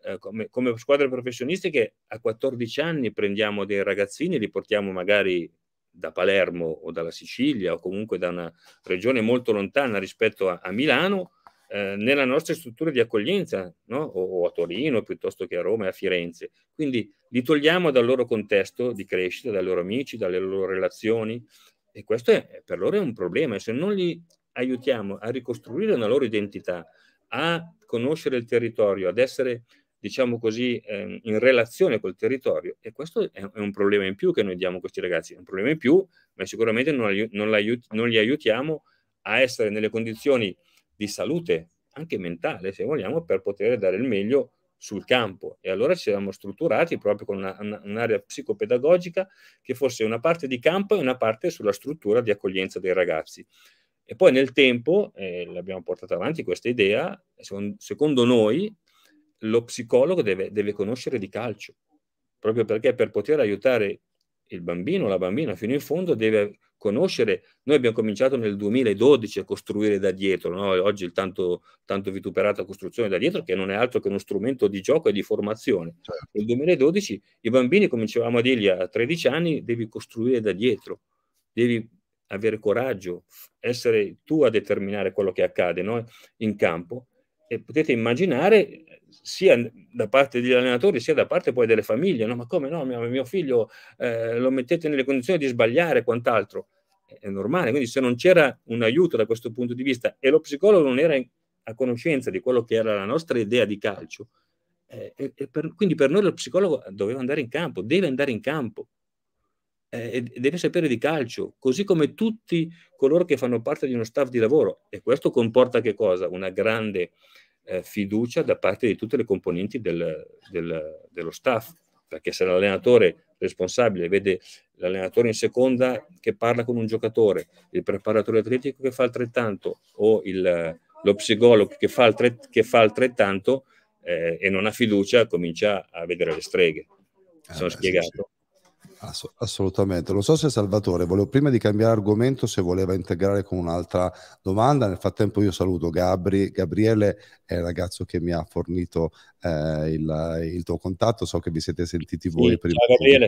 eh, come, come squadre professionistiche a 14 anni prendiamo dei ragazzini, li portiamo magari da Palermo o dalla Sicilia o comunque da una regione molto lontana rispetto a, a Milano, eh, nella nostra struttura di accoglienza, no? o, o, a Torino piuttosto che a Roma e a Firenze. Quindi li togliamo dal loro contesto di crescita, dai loro amici, dalle loro relazioni e questo è, per loro è un problema. Se non li aiutiamo a ricostruire una loro identità, a conoscere il territorio, ad essere diciamo così, eh, in relazione col territorio. E questo è, un problema in più che noi diamo a questi ragazzi, è un problema in più, ma sicuramente non, non, non li aiutiamo a essere nelle condizioni di salute, anche mentale se vogliamo, per poter dare il meglio sul campo. E allora ci siamo strutturati proprio con una, una, un'area psicopedagogica che fosse una parte di campo e una parte sulla struttura di accoglienza dei ragazzi. E poi nel tempo eh, l'abbiamo portata avanti questa idea, secondo, secondo noi lo psicologo deve, deve conoscere di calcio, proprio perché per poter aiutare il bambino, la bambina fino in fondo deve conoscere, noi abbiamo cominciato nel 2012 a costruire da dietro, no? oggi il tanto, tanto vituperata costruzione da dietro che non è altro che uno strumento di gioco e di formazione. Certo. Nel 2012 i bambini cominciavamo a dirgli a 13 anni devi costruire da dietro, devi avere coraggio, essere tu a determinare quello che accade no? in campo e potete immaginare sia da parte degli allenatori sia da parte poi delle famiglie, no? ma come no, mio, mio figlio eh, lo mettete nelle condizioni di sbagliare e quant'altro è normale. Quindi se non c'era un aiuto da questo punto di vista e lo psicologo non era a conoscenza di quello che era la nostra idea di calcio, eh, per, quindi per noi lo psicologo doveva andare in campo, deve andare in campo, eh, deve sapere di calcio, così come tutti coloro che fanno parte di uno staff di lavoro. E questo comporta che cosa? Una grande eh, fiducia da parte di tutte le componenti del, del, dello staff, perché se l'allenatore responsabile, vede l'allenatore in seconda che parla con un giocatore, il preparatore atletico che fa altrettanto o il, lo psicologo che fa, altret, che fa altrettanto eh, e non ha fiducia comincia a vedere le streghe. Ah, Sono beh, spiegato? Ass- assolutamente. Non so se Salvatore, volevo prima di cambiare argomento se voleva integrare con un'altra domanda. Nel frattempo io saluto Gabri. Gabriele è il ragazzo che mi ha fornito eh, il, il, tuo contatto, so che vi siete sentiti voi sì, prima. Ciao Gabriele.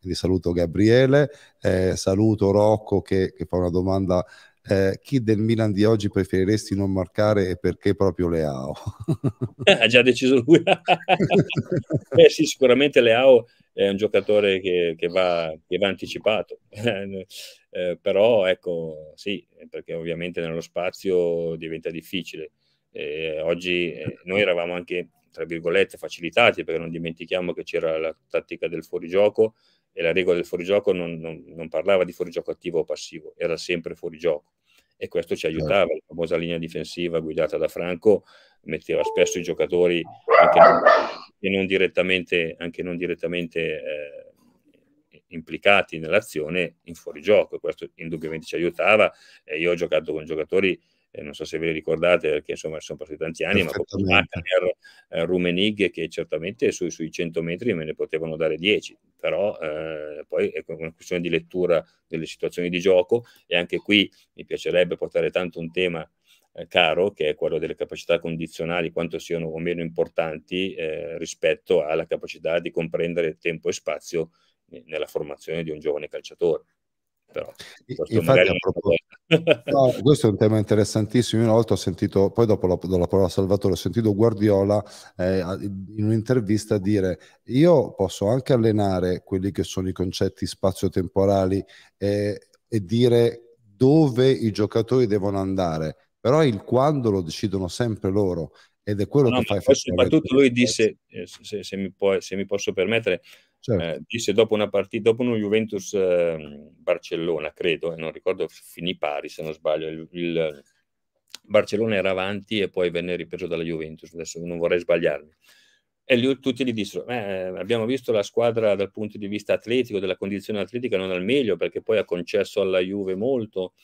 Quindi saluto Gabriele, eh, saluto Rocco che, che fa una domanda eh, chi del Milan di oggi preferiresti non marcare e perché proprio Leao? ha già deciso lui. eh sì, sicuramente Leao è un giocatore che, che, va, che va, anticipato, eh, però ecco sì, perché ovviamente nello spazio diventa difficile. Eh, oggi eh, noi eravamo anche, tra virgolette, facilitati perché non dimentichiamo che c'era la tattica del fuorigioco e la regola del fuorigioco non, non, non parlava di fuorigioco attivo o passivo, era sempre fuorigioco e questo ci certo. aiutava. La famosa linea difensiva guidata da Franco metteva spesso i giocatori anche non, anche non direttamente, anche non direttamente eh, implicati nell'azione in fuorigioco. Questo indubbiamente ci aiutava. Eh, io ho giocato con giocatori eh, non so se ve li ricordate perché insomma sono passati tanti anni, ma proprio Wagner, eh, Rumenig che certamente su, sui 100 metri me ne potevano dare 10, però eh, poi è una questione di lettura delle situazioni di gioco e anche qui mi piacerebbe portare tanto un tema eh, caro, che è quello delle capacità condizionali, quanto siano o meno importanti eh, rispetto alla capacità di comprendere tempo e spazio eh, nella formazione di un giovane calciatore. Però, questo Infatti, propos- no, questo è un tema interessantissimo. Io una volta ho sentito, poi dopo la, la parola a Salvatore, ho sentito Guardiola eh, in un'intervista dire: Io posso anche allenare quelli che sono i concetti spazio-temporali eh, e dire dove i giocatori devono andare, però il quando lo decidono sempre loro ed è quello no, che no, fai. Poi soprattutto lui disse, eh, se, se, mi può, se, mi posso permettere, Certo. Eh, disse dopo una partita, dopo uno Juventus-Barcellona, ehm, credo, eh, non ricordo, finì pari se non sbaglio, il, il, Barcellona era avanti e poi venne ripreso dalla Juventus, adesso non vorrei sbagliarmi. E lì, tutti gli dissero, eh, abbiamo visto la squadra dal punto di vista atletico, della condizione atletica non al meglio, perché poi ha concesso alla Juve molto.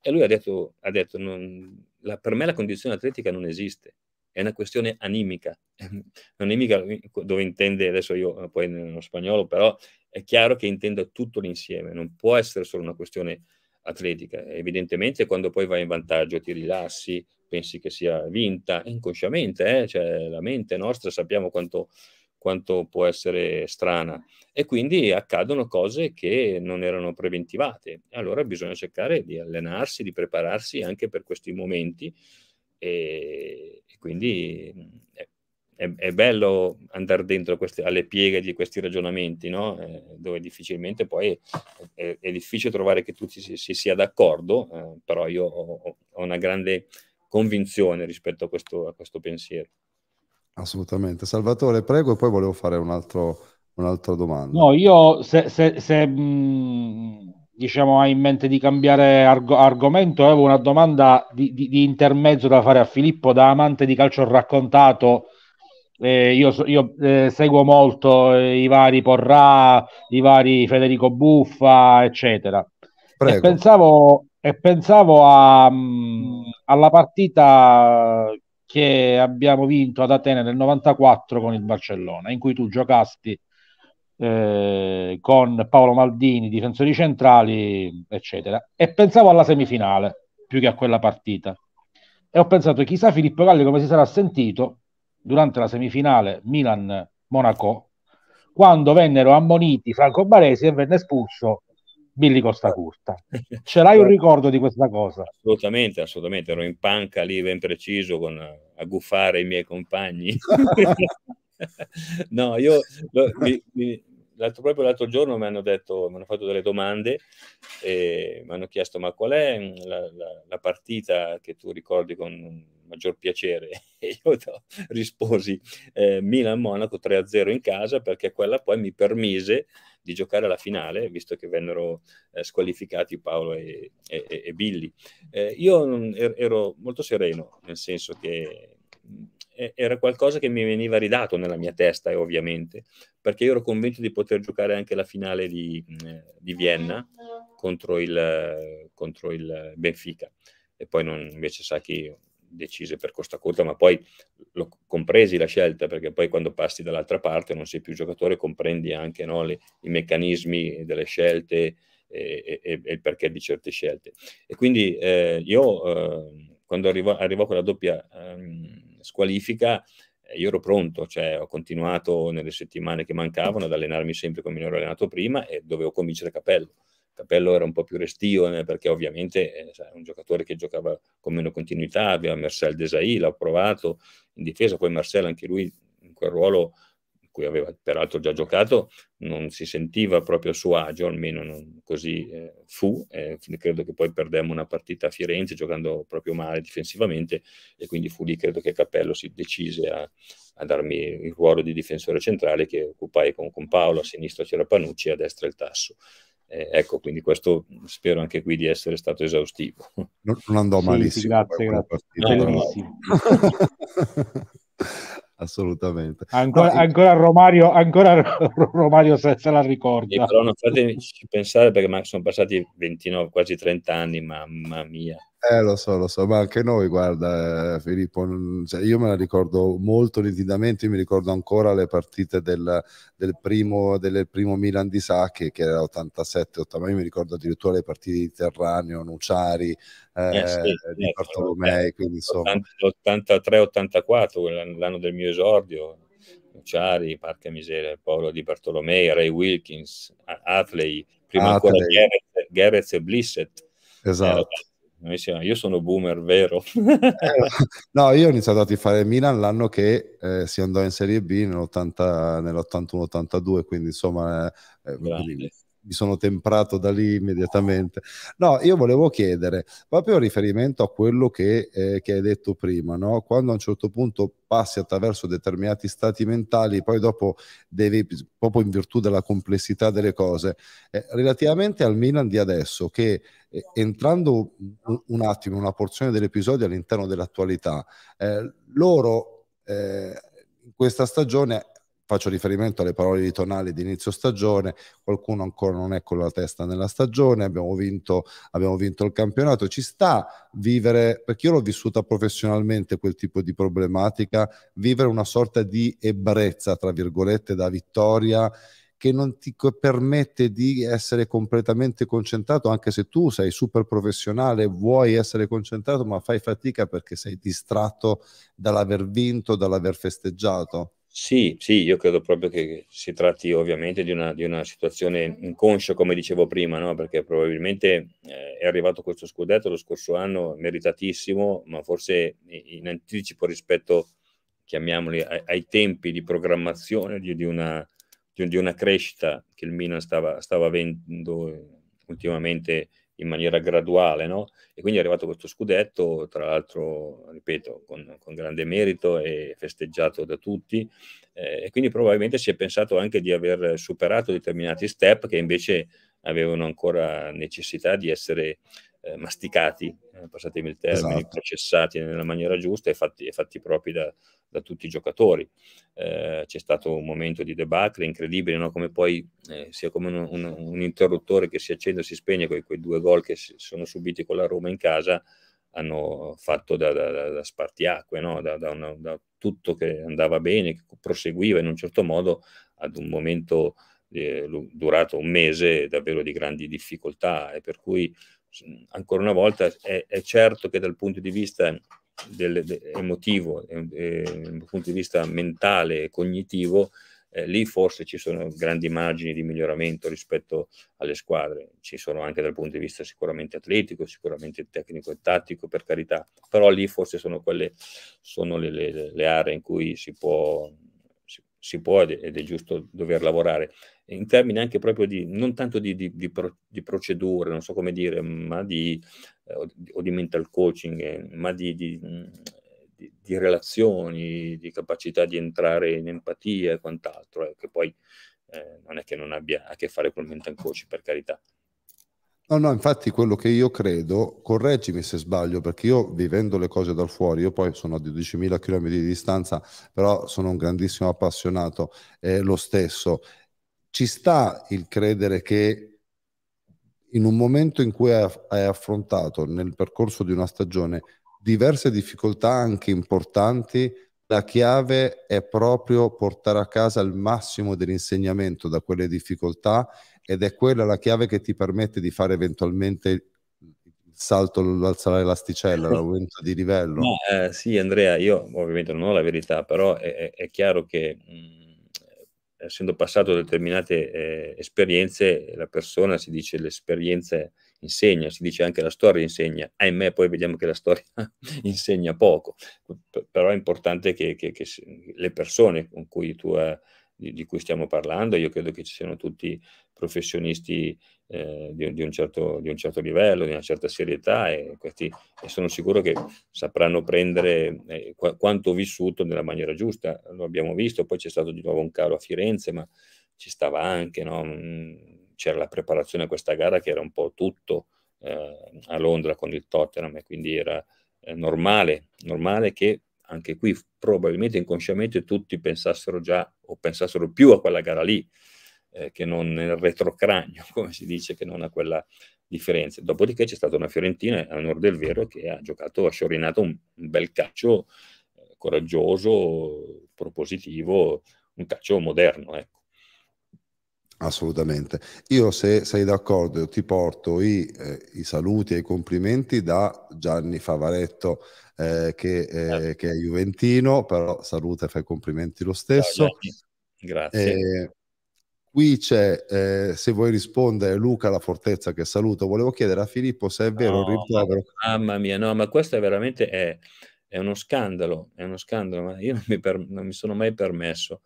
E lui ha detto, ha detto non, la, per me la condizione atletica non esiste, è una questione animica, animica dove intende, adesso io eh, poi nello spagnolo, però è chiaro che intende tutto l'insieme, non può essere solo una questione atletica. Evidentemente quando poi vai in vantaggio ti rilassi, pensi che sia vinta, inconsciamente, eh? cioè, la mente nostra sappiamo quanto, quanto può essere strana e quindi accadono cose che non erano preventivate. Allora bisogna cercare di allenarsi, di prepararsi anche per questi momenti e, e quindi è, è, è, bello andare dentro queste, alle pieghe di questi ragionamenti, no? eh, dove difficilmente poi è, è, difficile trovare che tutti si, si sia d'accordo, eh, però io ho, ho, una grande convinzione rispetto a questo, a questo pensiero. Assolutamente. Salvatore, prego, e poi volevo fare un altro, un'altra domanda. No, io se, se, se mh, diciamo, hai in mente di cambiare arg- argomento, avevo una domanda di, di, di, intermezzo da fare a Filippo, da amante di calcio raccontato. Eh, io, io eh, seguo molto eh, i vari Porrà, i vari Federico Buffa, eccetera. E pensavo, e pensavo a, mh, mm, alla partita che abbiamo vinto ad Atene nel 94 con il Barcellona, in cui tu giocasti eh, con Paolo Maldini, difensori centrali, eccetera. E pensavo alla semifinale più che a quella partita. E ho pensato, chissà Filippo Galli come si sarà sentito durante la semifinale Milan-Monaco, quando vennero ammoniti Franco Baresi e venne espulso Billy Costa Curta. Ce l'hai un ricordo di questa cosa? Assolutamente, assolutamente. Ero in panca lì ben preciso con, a guffare i miei compagni. no, io mi, mi, l'altro, proprio l'altro giorno mi hanno, detto, mi hanno fatto delle domande e mi hanno chiesto ma qual è mm, la, la, la partita che tu ricordi con maggior piacere e io risposi eh, Milan-Monaco 3-0 in casa perché quella poi mi permise di giocare alla finale visto che vennero eh, squalificati Paolo e, e, e Billy. Eh, io mm, er, ero molto sereno nel senso che era qualcosa che mi veniva ridato nella mia testa, eh, ovviamente, perché io ero convinto di poter giocare anche la finale di, mm, eh, di Vienna contro il, contro il, Benfica. E poi non, invece Sacchi decise per Costa Curta, ma poi lo compresi la scelta, perché poi quando passi dall'altra parte non sei più giocatore, comprendi anche no, le, i meccanismi delle scelte eh, e, e, e, il perché di certe scelte. E quindi eh, io eh, quando arrivò, con la doppia... Ehm, squalifica eh, io ero pronto, cioè ho continuato nelle settimane che mancavano ad allenarmi sempre come mi ero allenato prima e dovevo convincere Capello. Capello era un po' più restio eh, perché ovviamente è eh, un giocatore che giocava con meno continuità, aveva Marcel Desailly, l'ho provato in difesa, poi Marcel anche lui in quel ruolo cui aveva peraltro già giocato, non si sentiva proprio a suo agio, almeno non, così eh, fu. Eh, credo che poi perdemmo una partita a Firenze giocando proprio male difensivamente e quindi fu lì credo che Cappello si decise a, a darmi il ruolo di difensore centrale che occupai con, con Paolo, a sinistra c'era Panucci, a destra il Tasso. Eh, ecco, quindi questo spero anche qui di essere stato esaustivo. Non, non andò malissimo. Sì, grazie, eh, grazie. assolutamente. Ancora, no, ancora Romario, ancora Romario se, se la ricorda. Eh, però non fatemi pensare perché sono passati 29, quasi 30 anni, mamma mia. Eh, lo so, lo so, ma anche noi, guarda, eh, Filippo, non- cioè, io me la ricordo molto nitidamente, io mi ricordo ancora le partite del, del primo, del primo Milan di Sacchi, che era 87, 80, ma io mi ricordo addirittura le partite di Terraneo, Nuciari, eh, eh, sì, di certo, Bartolomei, eh, quindi insomma... 83-84, l'anno del mio esordio, Nuciari, Parca Miseria, il Paolo di Bartolomei, Ray Wilkins, Atley, prima Atley. ancora Gerez, Gerez e Blissett. Esatto. Siamo, io sono boomer, vero? Eh, no, io ho iniziato a fare Milan l'anno che eh, si andò in Serie B nell'81-82, nell quindi insomma eh, eh mi sono temprato da lì immediatamente. No, io volevo chiedere, proprio a riferimento a quello che, eh, che hai detto prima, no? quando a un certo punto passi attraverso determinati stati mentali, poi dopo devi, proprio in virtù della complessità delle cose, eh, relativamente al Milan di adesso, che eh, entrando un, un attimo in una porzione dell'episodio all'interno dell'attualità, eh, loro eh, in questa stagione faccio riferimento alle parole di Tonali di inizio stagione, qualcuno ancora non è con la testa nella stagione, abbiamo vinto, abbiamo vinto il campionato, ci sta vivere, perché io l'ho vissuta professionalmente quel tipo di problematica, vivere una sorta di ebbrezza, tra virgolette, da vittoria che non ti permette di essere completamente concentrato, anche se tu sei super professionale, vuoi essere concentrato, ma fai fatica perché sei distratto dall'aver vinto, dall'aver festeggiato. Sì, sì, io credo proprio che si tratti ovviamente di una, di una situazione inconscia, come dicevo prima, no? perché probabilmente eh, è arrivato questo scudetto lo scorso anno, meritatissimo, ma forse in anticipo rispetto, chiamiamoli, ai, ai tempi di programmazione di, di, una, di, una, crescita che il Milan stava, stava avendo ultimamente in maniera graduale, no? E quindi è arrivato questo scudetto, tra l'altro, ripeto, con, con grande merito e festeggiato da tutti, eh, e quindi probabilmente si è pensato anche di aver superato determinati step che invece avevano ancora necessità di essere eh, masticati, eh, passatemi il termine, esatto. processati nella maniera giusta e fatti, e fatti propri da, da, tutti i giocatori. Eh, c'è stato un momento di debacle incredibile, no? come poi eh, sia come un, un, un, interruttore che si accende e si spegne, con quei due gol che si, sono subiti con la Roma in casa hanno fatto da, da, da spartiacque, no? da, una, da tutto che andava bene, che proseguiva in un certo modo ad un momento eh, durato un mese davvero di grandi difficoltà e per cui ancora una volta è, è certo che dal punto di vista del, de, emotivo, eh, dal punto di vista mentale e cognitivo, eh, lì forse ci sono grandi margini di miglioramento rispetto alle squadre, ci sono anche dal punto di vista sicuramente atletico, sicuramente tecnico e tattico, per carità, però lì forse sono quelle sono le, le, le aree in cui si può si può ed è giusto dover lavorare, in termini anche proprio di, non tanto di, di, di, pro, di procedure, non so come dire, ma di, eh, o di mental coaching, eh, ma mm, di, relazioni, di capacità di entrare in empatia e quant'altro, eh, che poi eh, non è che non abbia a che fare con il mental coaching, per carità. No, no, infatti quello che io credo, correggimi se sbaglio, perché io vivendo le cose dal fuori, io poi sono a 12.000 km di distanza, però sono un grandissimo appassionato eh, lo stesso. Ci sta il credere che in un momento in cui hai affrontato nel percorso di una stagione diverse difficoltà anche importanti, la chiave è proprio portare a casa il massimo dell'insegnamento da quelle difficoltà ed è quella la chiave che ti permette di fare eventualmente il salto, l'alzare l'asticella, eh. l'aumento di livello. No, eh, sì Andrea, io ovviamente non ho la verità, però è, è chiaro che mh, essendo passato determinate eh, esperienze, la persona si dice l'esperienza insegna, si dice anche la storia insegna, ahimè poi vediamo che la storia insegna poco, P- però è importante che, che, che le persone con cui tu... Eh, di, di, cui stiamo parlando, io credo che ci siano tutti professionisti eh, di, di, un certo, di, un certo, livello, di una certa serietà e, questi, e sono sicuro che sapranno prendere eh, qu- quanto vissuto nella maniera giusta, lo abbiamo visto, poi c'è stato di nuovo un calo a Firenze, ma ci stava anche, no? Mm, c'era la preparazione a questa gara che era un po' tutto eh, a Londra con il Tottenham e quindi era eh, normale, normale che anche qui probabilmente inconsciamente tutti pensassero già o pensassero più a quella gara lì eh, che non nel retrocranio, come si dice, che non a quella di Firenze. Dopodiché c'è stata una Fiorentina, a onore del vero, che ha giocato, ha sciorinato un, un bel calcio eh, coraggioso, propositivo, un calcio moderno, ecco. Assolutamente. Io, se sei d'accordo, ti porto i, eh, i saluti e i complimenti da Gianni Favaretto, eh, che, eh, certo. che, è juventino, però saluta e fa complimenti lo stesso. Ciao, Grazie. Eh, qui c'è, eh, se vuoi rispondere, Luca La Fortezza che saluto. Volevo chiedere a Filippo se è vero no, il rimprovero. Mamma mia, no, ma questo è veramente è, è uno scandalo, è uno scandalo, ma io non mi, per, non mi sono mai permesso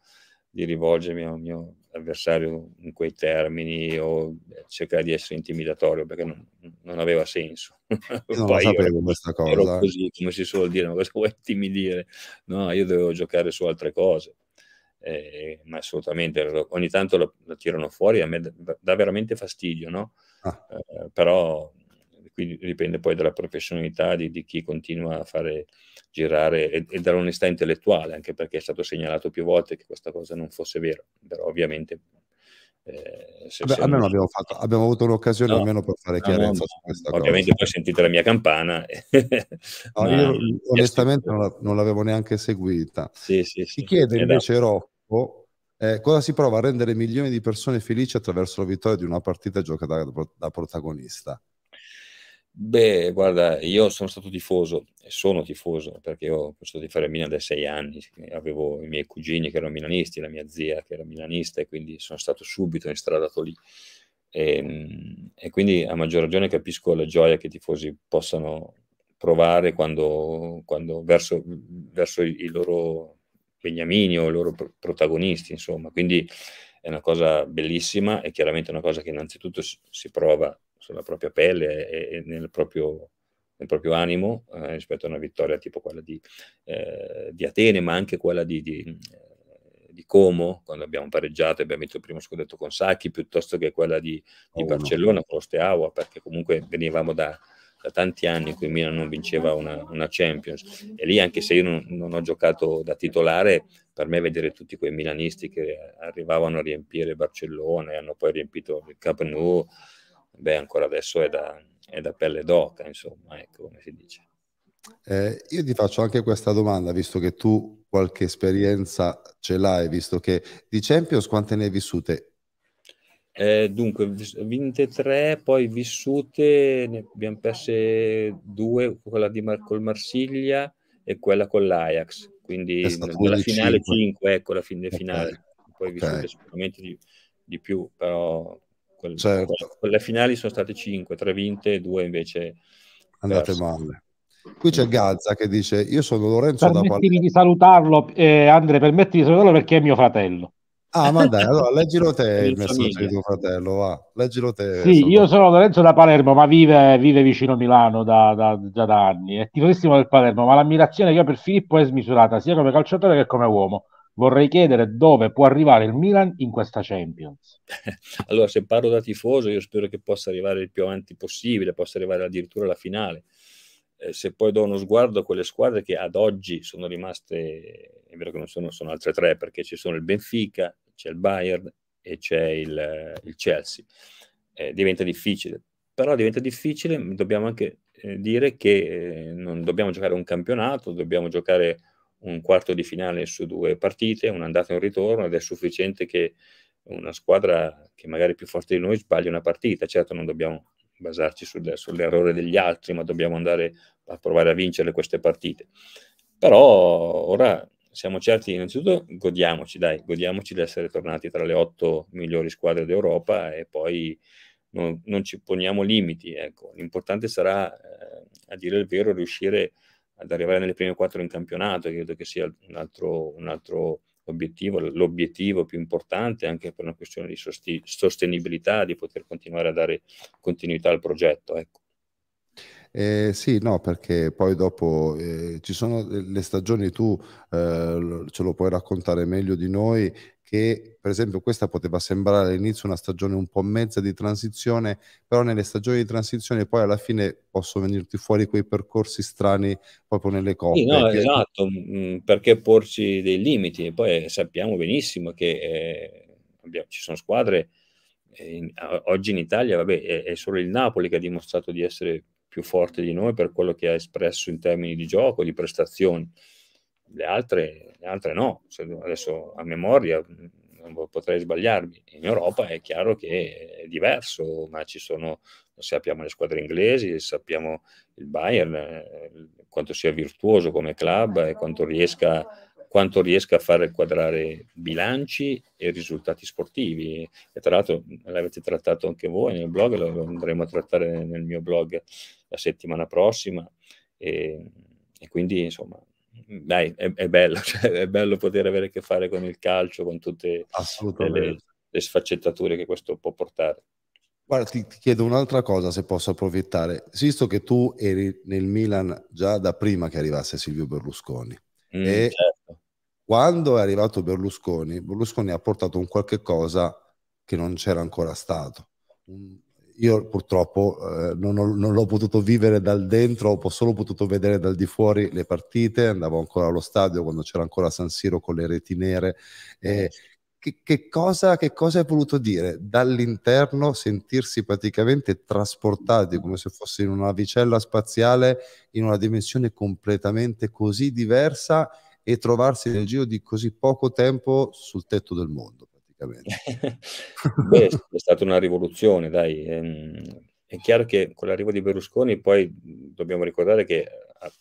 di rivolgermi a un mio l'avversario in quei termini o eh, cercare di essere intimidatorio perché non, non aveva senso. non Poi sapevo questa cosa. Eh. Così, come si suol dire, ma cosa vuoi intimidire? No, io dovevo giocare su altre cose. Eh, ma assolutamente, ogni tanto lo tirano fuori, a me dà veramente fastidio, no? Ah. Eh, però qui dipende poi dalla professionalità di, di chi continua a fare girare e, e dall'onestà intellettuale, anche perché è stato segnalato più volte che questa cosa non fosse vera, però ovviamente eh, se, Vabbè, se almeno abbiamo, fatto, abbiamo, avuto un'occasione no, almeno per fare no, chiarezza no, su questa ovviamente cosa. poi sentite la mia campana. io onestamente non, la, non, l'avevo neanche seguita. Sì, sì, sì. Si chiede eh, invece Rocco eh, cosa si prova a rendere milioni di persone felici attraverso la vittoria di una partita giocata da, da protagonista. Beh, guarda, io sono stato tifoso e sono tifoso perché io ho cominciato a tifare Milan dai sei anni, avevo i miei cugini che erano milanisti, la mia zia che era milanista e quindi sono stato subito instradato lì. E, ehm, e quindi a maggior ragione capisco la gioia che i tifosi possano provare quando, quando verso, verso i, i, loro beniamini o i loro pro- protagonisti, insomma. Quindi è una cosa bellissima e chiaramente è una cosa che innanzitutto si, si prova sulla propria pelle e, e nel, proprio, nel, proprio, animo eh, rispetto a una vittoria tipo quella di, eh, di Atene, ma anche quella di, di, eh, di, Como, quando abbiamo pareggiato e abbiamo vinto il primo scudetto con Sacchi, piuttosto che quella di, oh, Barcellona no. con lo Steaua, perché comunque venivamo da, da tanti anni in cui Milan non vinceva una, una Champions e lì anche se io non, non, ho giocato da titolare per me vedere tutti quei milanisti che arrivavano a riempire Barcellona e hanno poi riempito il Camp Nou beh, ancora adesso è da, è da pelle d'oca, insomma, ecco come si dice. Eh, io ti faccio anche questa domanda, visto che tu qualche esperienza ce l'hai, visto che di Champions quante ne hai vissute? Eh, dunque, vinte tre, poi vissute, ne abbiamo perse due, quella di Mar- col Marsiglia e quella con l'Ajax, quindi la finale 5, ecco la fine okay. finale, poi okay. vissute sicuramente di, di più, però Certo. Quelle, certo. quelle finali sono state 5, 3 vinte e 2 invece andate perse. male. Qui c'è Gazza che dice: Io sono Lorenzo da Palermo. di salutarlo, eh, Andre, permettimi di salutarlo perché è mio fratello. Ah, ma dai, allora leggilo te il messaggio di tuo fratello, va, leggilo te. Sì, saluto. io sono Lorenzo da Palermo, ma vive, vive vicino a Milano da, da, già da anni, è tifosissimo del Palermo, ma l'ammirazione che ho per Filippo è smisurata, sia come calciatore che come uomo vorrei chiedere dove può arrivare il Milan in questa Champions. Allora, se parlo da tifoso, io spero che possa arrivare il più avanti possibile, possa arrivare addirittura alla finale. Eh, se poi do uno sguardo a quelle squadre che ad oggi sono rimaste, è vero che non sono, sono altre tre, perché ci sono il Benfica, c'è il Bayern e c'è il, eh, il Chelsea, eh, diventa difficile. Però diventa difficile, dobbiamo anche eh, dire che eh, non dobbiamo giocare un campionato, dobbiamo giocare un quarto di finale su due partite, un andato e un ritorno ed è sufficiente che una squadra che magari è più forte di noi sbagli una partita. Certo non dobbiamo basarci sul, sull'errore degli altri, ma dobbiamo andare a provare a vincere queste partite. Però ora siamo certi, innanzitutto godiamoci, dai, godiamoci di essere tornati tra le otto migliori squadre d'Europa e poi non, non ci poniamo limiti. Ecco. L'importante sarà, eh, a dire il vero, riuscire a ad arrivare nelle prime quattro in campionato, credo che sia un altro, un altro obiettivo, l'obiettivo più importante anche per una questione di sosti- sostenibilità, di poter continuare a dare continuità al progetto. Ecco. Eh, sì, no, perché poi dopo eh, ci sono le stagioni, tu eh, ce lo puoi raccontare meglio di noi, che per esempio questa poteva sembrare all'inizio una stagione un po' mezza di transizione, però nelle stagioni di transizione poi alla fine possono venirti fuori quei percorsi strani proprio nelle coppe. Sì, no, che... esatto, perché porci dei limiti? e Poi eh, sappiamo benissimo che eh, abbiamo, ci sono squadre... Eh, in, oggi in Italia vabbè, è, è, solo il Napoli che ha dimostrato di essere più forte di noi per quello che ha espresso in termini di gioco, di prestazioni. Le altre, le altre no, adesso a memoria potrei sbagliarmi. In Europa è chiaro che è diverso, ma ci sono, sappiamo le squadre inglesi, sappiamo il Bayern, eh, quanto sia virtuoso come club e quanto riesca, quanto riesca a fare quadrare bilanci e risultati sportivi. E tra l'altro l'avete trattato anche voi nel blog, lo andremo a trattare nel mio blog la settimana prossima e, e quindi insomma dai, è, è bello, cioè, è bello poter avere a che fare con il calcio, con tutte le, le sfaccettature che questo può portare. Guarda, ti, ti chiedo un'altra cosa se posso approfittare. Visto che tu eri nel Milan già da prima che arrivasse Silvio Berlusconi, mm, e certo. quando è arrivato Berlusconi, Berlusconi ha portato un qualche cosa che non c'era ancora stato, un, io purtroppo eh, non, ho, non, l'ho potuto vivere dal dentro, ho solo potuto vedere dal di fuori le partite, andavo ancora allo stadio quando c'era ancora San Siro con le reti nere. Eh, che, che, cosa, che cosa è voluto dire? Dall'interno sentirsi praticamente trasportati come se fossi in una vicella spaziale in una dimensione completamente così diversa e trovarsi nel giro di così poco tempo sul tetto del mondo praticamente. Beh, è stata una rivoluzione, dai. Ehm, è chiaro che con l'arrivo di Berlusconi poi dobbiamo ricordare che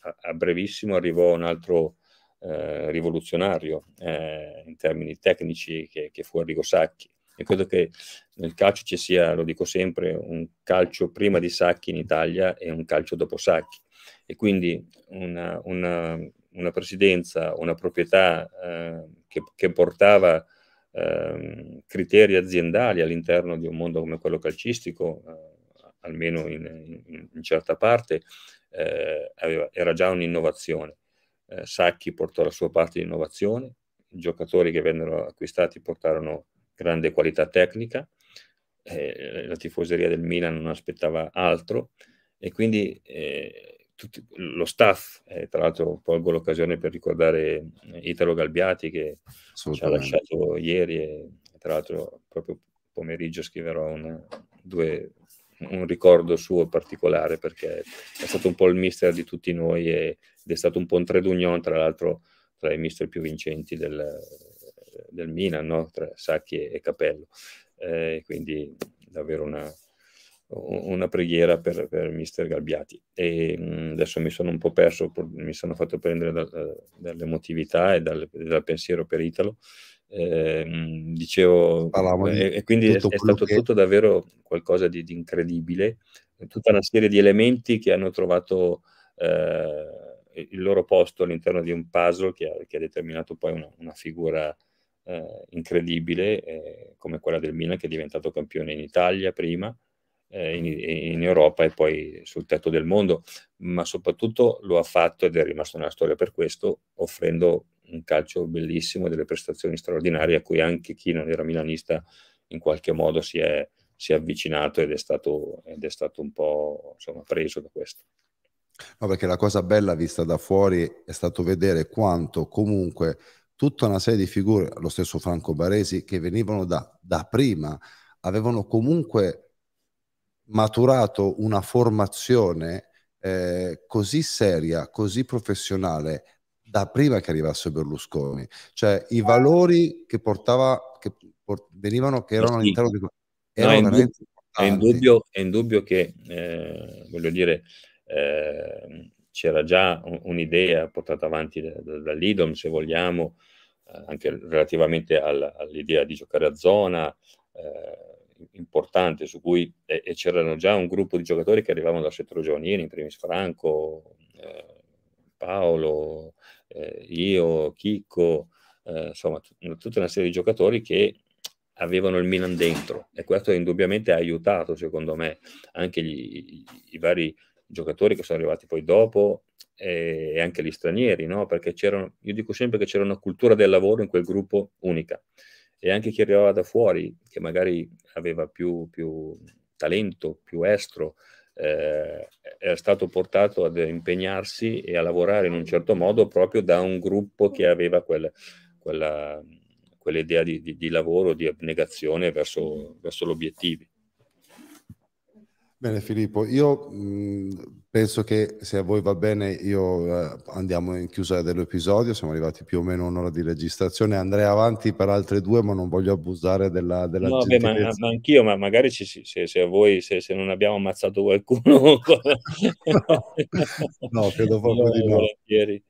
a, a brevissimo arrivò un altro eh, rivoluzionario eh, in termini tecnici che, che fu Arrigo Sacchi. E credo che nel calcio ci sia, lo dico sempre, un calcio prima di Sacchi in Italia e un calcio dopo Sacchi. E quindi una, una, una presidenza, una proprietà eh, che, che, portava eh, criteri aziendali all'interno di un mondo come quello calcistico, eh, almeno in, in, in, certa parte, eh, aveva, era già un'innovazione. Eh, Sacchi portò la sua parte di innovazione, i giocatori che vennero acquistati portarono grande qualità tecnica, eh, la tifoseria del Milan non aspettava altro e quindi eh, tutti, lo staff, eh, tra l'altro colgo l'occasione per ricordare eh, Italo Galbiati che ci ha lasciato ieri e tra l'altro proprio pomeriggio scriverò un, due, un ricordo suo particolare perché è stato un po' il mister di tutti noi e, ed è stato un po' un trade tra l'altro tra i mister più vincenti del, del Milan, no? tra Sacchi e, e Capello. Eh, quindi davvero una, una preghiera per, per mister Galbiati e mm, adesso mi sono un po' perso, mi sono fatto prendere da, eh, dall'emotività e dal, dal, pensiero per Italo. Eh, dicevo, e, e, quindi è, è, stato che... tutto davvero qualcosa di, di, incredibile, tutta una serie di elementi che hanno trovato eh, il loro posto all'interno di un puzzle che ha, che ha determinato poi una, una figura eh, incredibile eh, come quella del Milan che è diventato campione in Italia prima eh, in, in, Europa e poi sul tetto del mondo, ma soprattutto lo ha fatto ed è rimasto nella storia per questo, offrendo un calcio bellissimo, delle prestazioni straordinarie a cui anche chi non era milanista in qualche modo si è, si è avvicinato ed è, stato, ed è stato un po' insomma, preso da questo. No, perché la cosa bella vista da fuori è stato vedere quanto comunque tutta una serie di figure, lo stesso Franco Baresi, che venivano da, da prima, avevano comunque maturato una formazione eh, così seria, così professionale da prima che arrivasse Berlusconi, cioè i valori che portava, che port- venivano, che erano sì. all'interno di erano no, è, è, indubbio, è indubbio che, eh, voglio dire, eh, c'era già un'idea portata avanti da, da, dall'IDOM, se vogliamo, eh, anche relativamente al, all'idea di giocare a zona, eh, importante su cui eh, c'erano già un gruppo di giocatori che arrivavano dal settore giovanile, in primis Franco, eh, Paolo, eh, io, Chicco, eh, insomma t- tutta una serie di giocatori che avevano il Milan dentro e questo indubbiamente ha aiutato secondo me anche gli, i, i vari giocatori che sono arrivati poi dopo e anche gli stranieri, no? perché c'erano, io dico sempre che c'era una cultura del lavoro in quel gruppo unica e anche chi arrivava da fuori, che magari aveva più, più talento, più estro, eh, era stato portato ad impegnarsi e a lavorare in un certo modo proprio da un gruppo che aveva quel, quella, quell'idea di, di, di, lavoro, di abnegazione verso, verso l'obiettivo. Bene Filippo, io mh, mm, penso che se a voi va bene io eh, andiamo in chiusura dell'episodio, siamo arrivati più o meno un'ora di registrazione, andrei avanti per altre due ma non voglio abusare della... della no, beh, ma, ma, anch'io, ma magari ci, se, se, a voi, se, se, non abbiamo ammazzato qualcuno... no, credo proprio di no. Volentieri.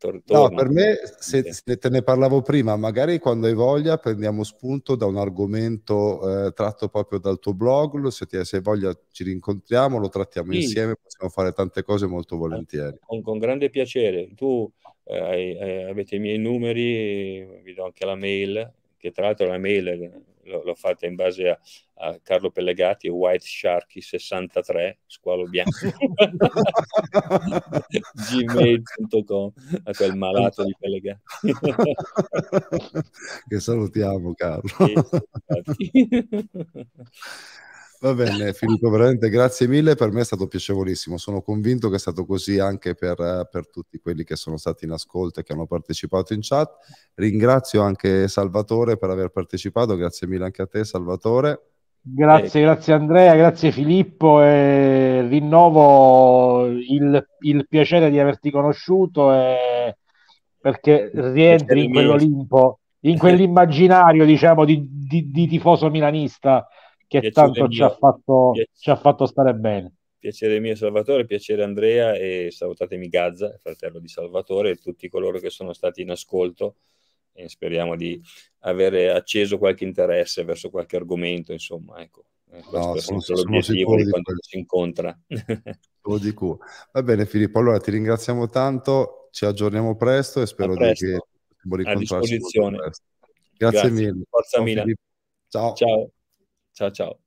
Tor- no, per me, se, se, te ne parlavo prima, magari quando hai voglia prendiamo spunto da un argomento eh, tratto proprio dal tuo blog, se ti hai voglia ci rincontriamo, lo trattiamo sì. insieme, possiamo fare tante cose molto volentieri. Con, con grande piacere, tu eh, eh, avete i miei numeri, vi do anche la mail, che tra l'altro la mail l'ho fatta in base a, a, Carlo Pellegati White Sharky 63, squalo bianco, gmail.com, a quel malato di Pellegati. che salutiamo Carlo. Va bene Filippo, veramente grazie mille, per me è stato piacevolissimo, sono convinto che è stato così anche per, per tutti quelli che sono stati in ascolto e che hanno partecipato in chat. Ringrazio anche Salvatore per aver partecipato, grazie mille anche a te Salvatore. Grazie, eh. grazie Andrea, grazie Filippo e rinnovo il, il piacere di averti conosciuto e perché rientri in quell'Olimpo, in quell'immaginario diciamo di, di, di tifoso milanista che piacere tanto ci, ha fatto, piacere, ci ha, fatto, stare bene. Piacere mio Salvatore, piacere Andrea e salutatemi Gazza, fratello di Salvatore e tutti coloro che sono stati in ascolto e speriamo di avere acceso qualche interesse verso qualche argomento, insomma, ecco. Eh, no, sono, sono sicuro di quando si incontra. Lo dico. Va bene Filippo, allora ti ringraziamo tanto, ci aggiorniamo presto e spero di che A disposizione. Grazie, Grazie, mille. Forza Ciao. Milan. Ciao. Ciao. Chao, chao.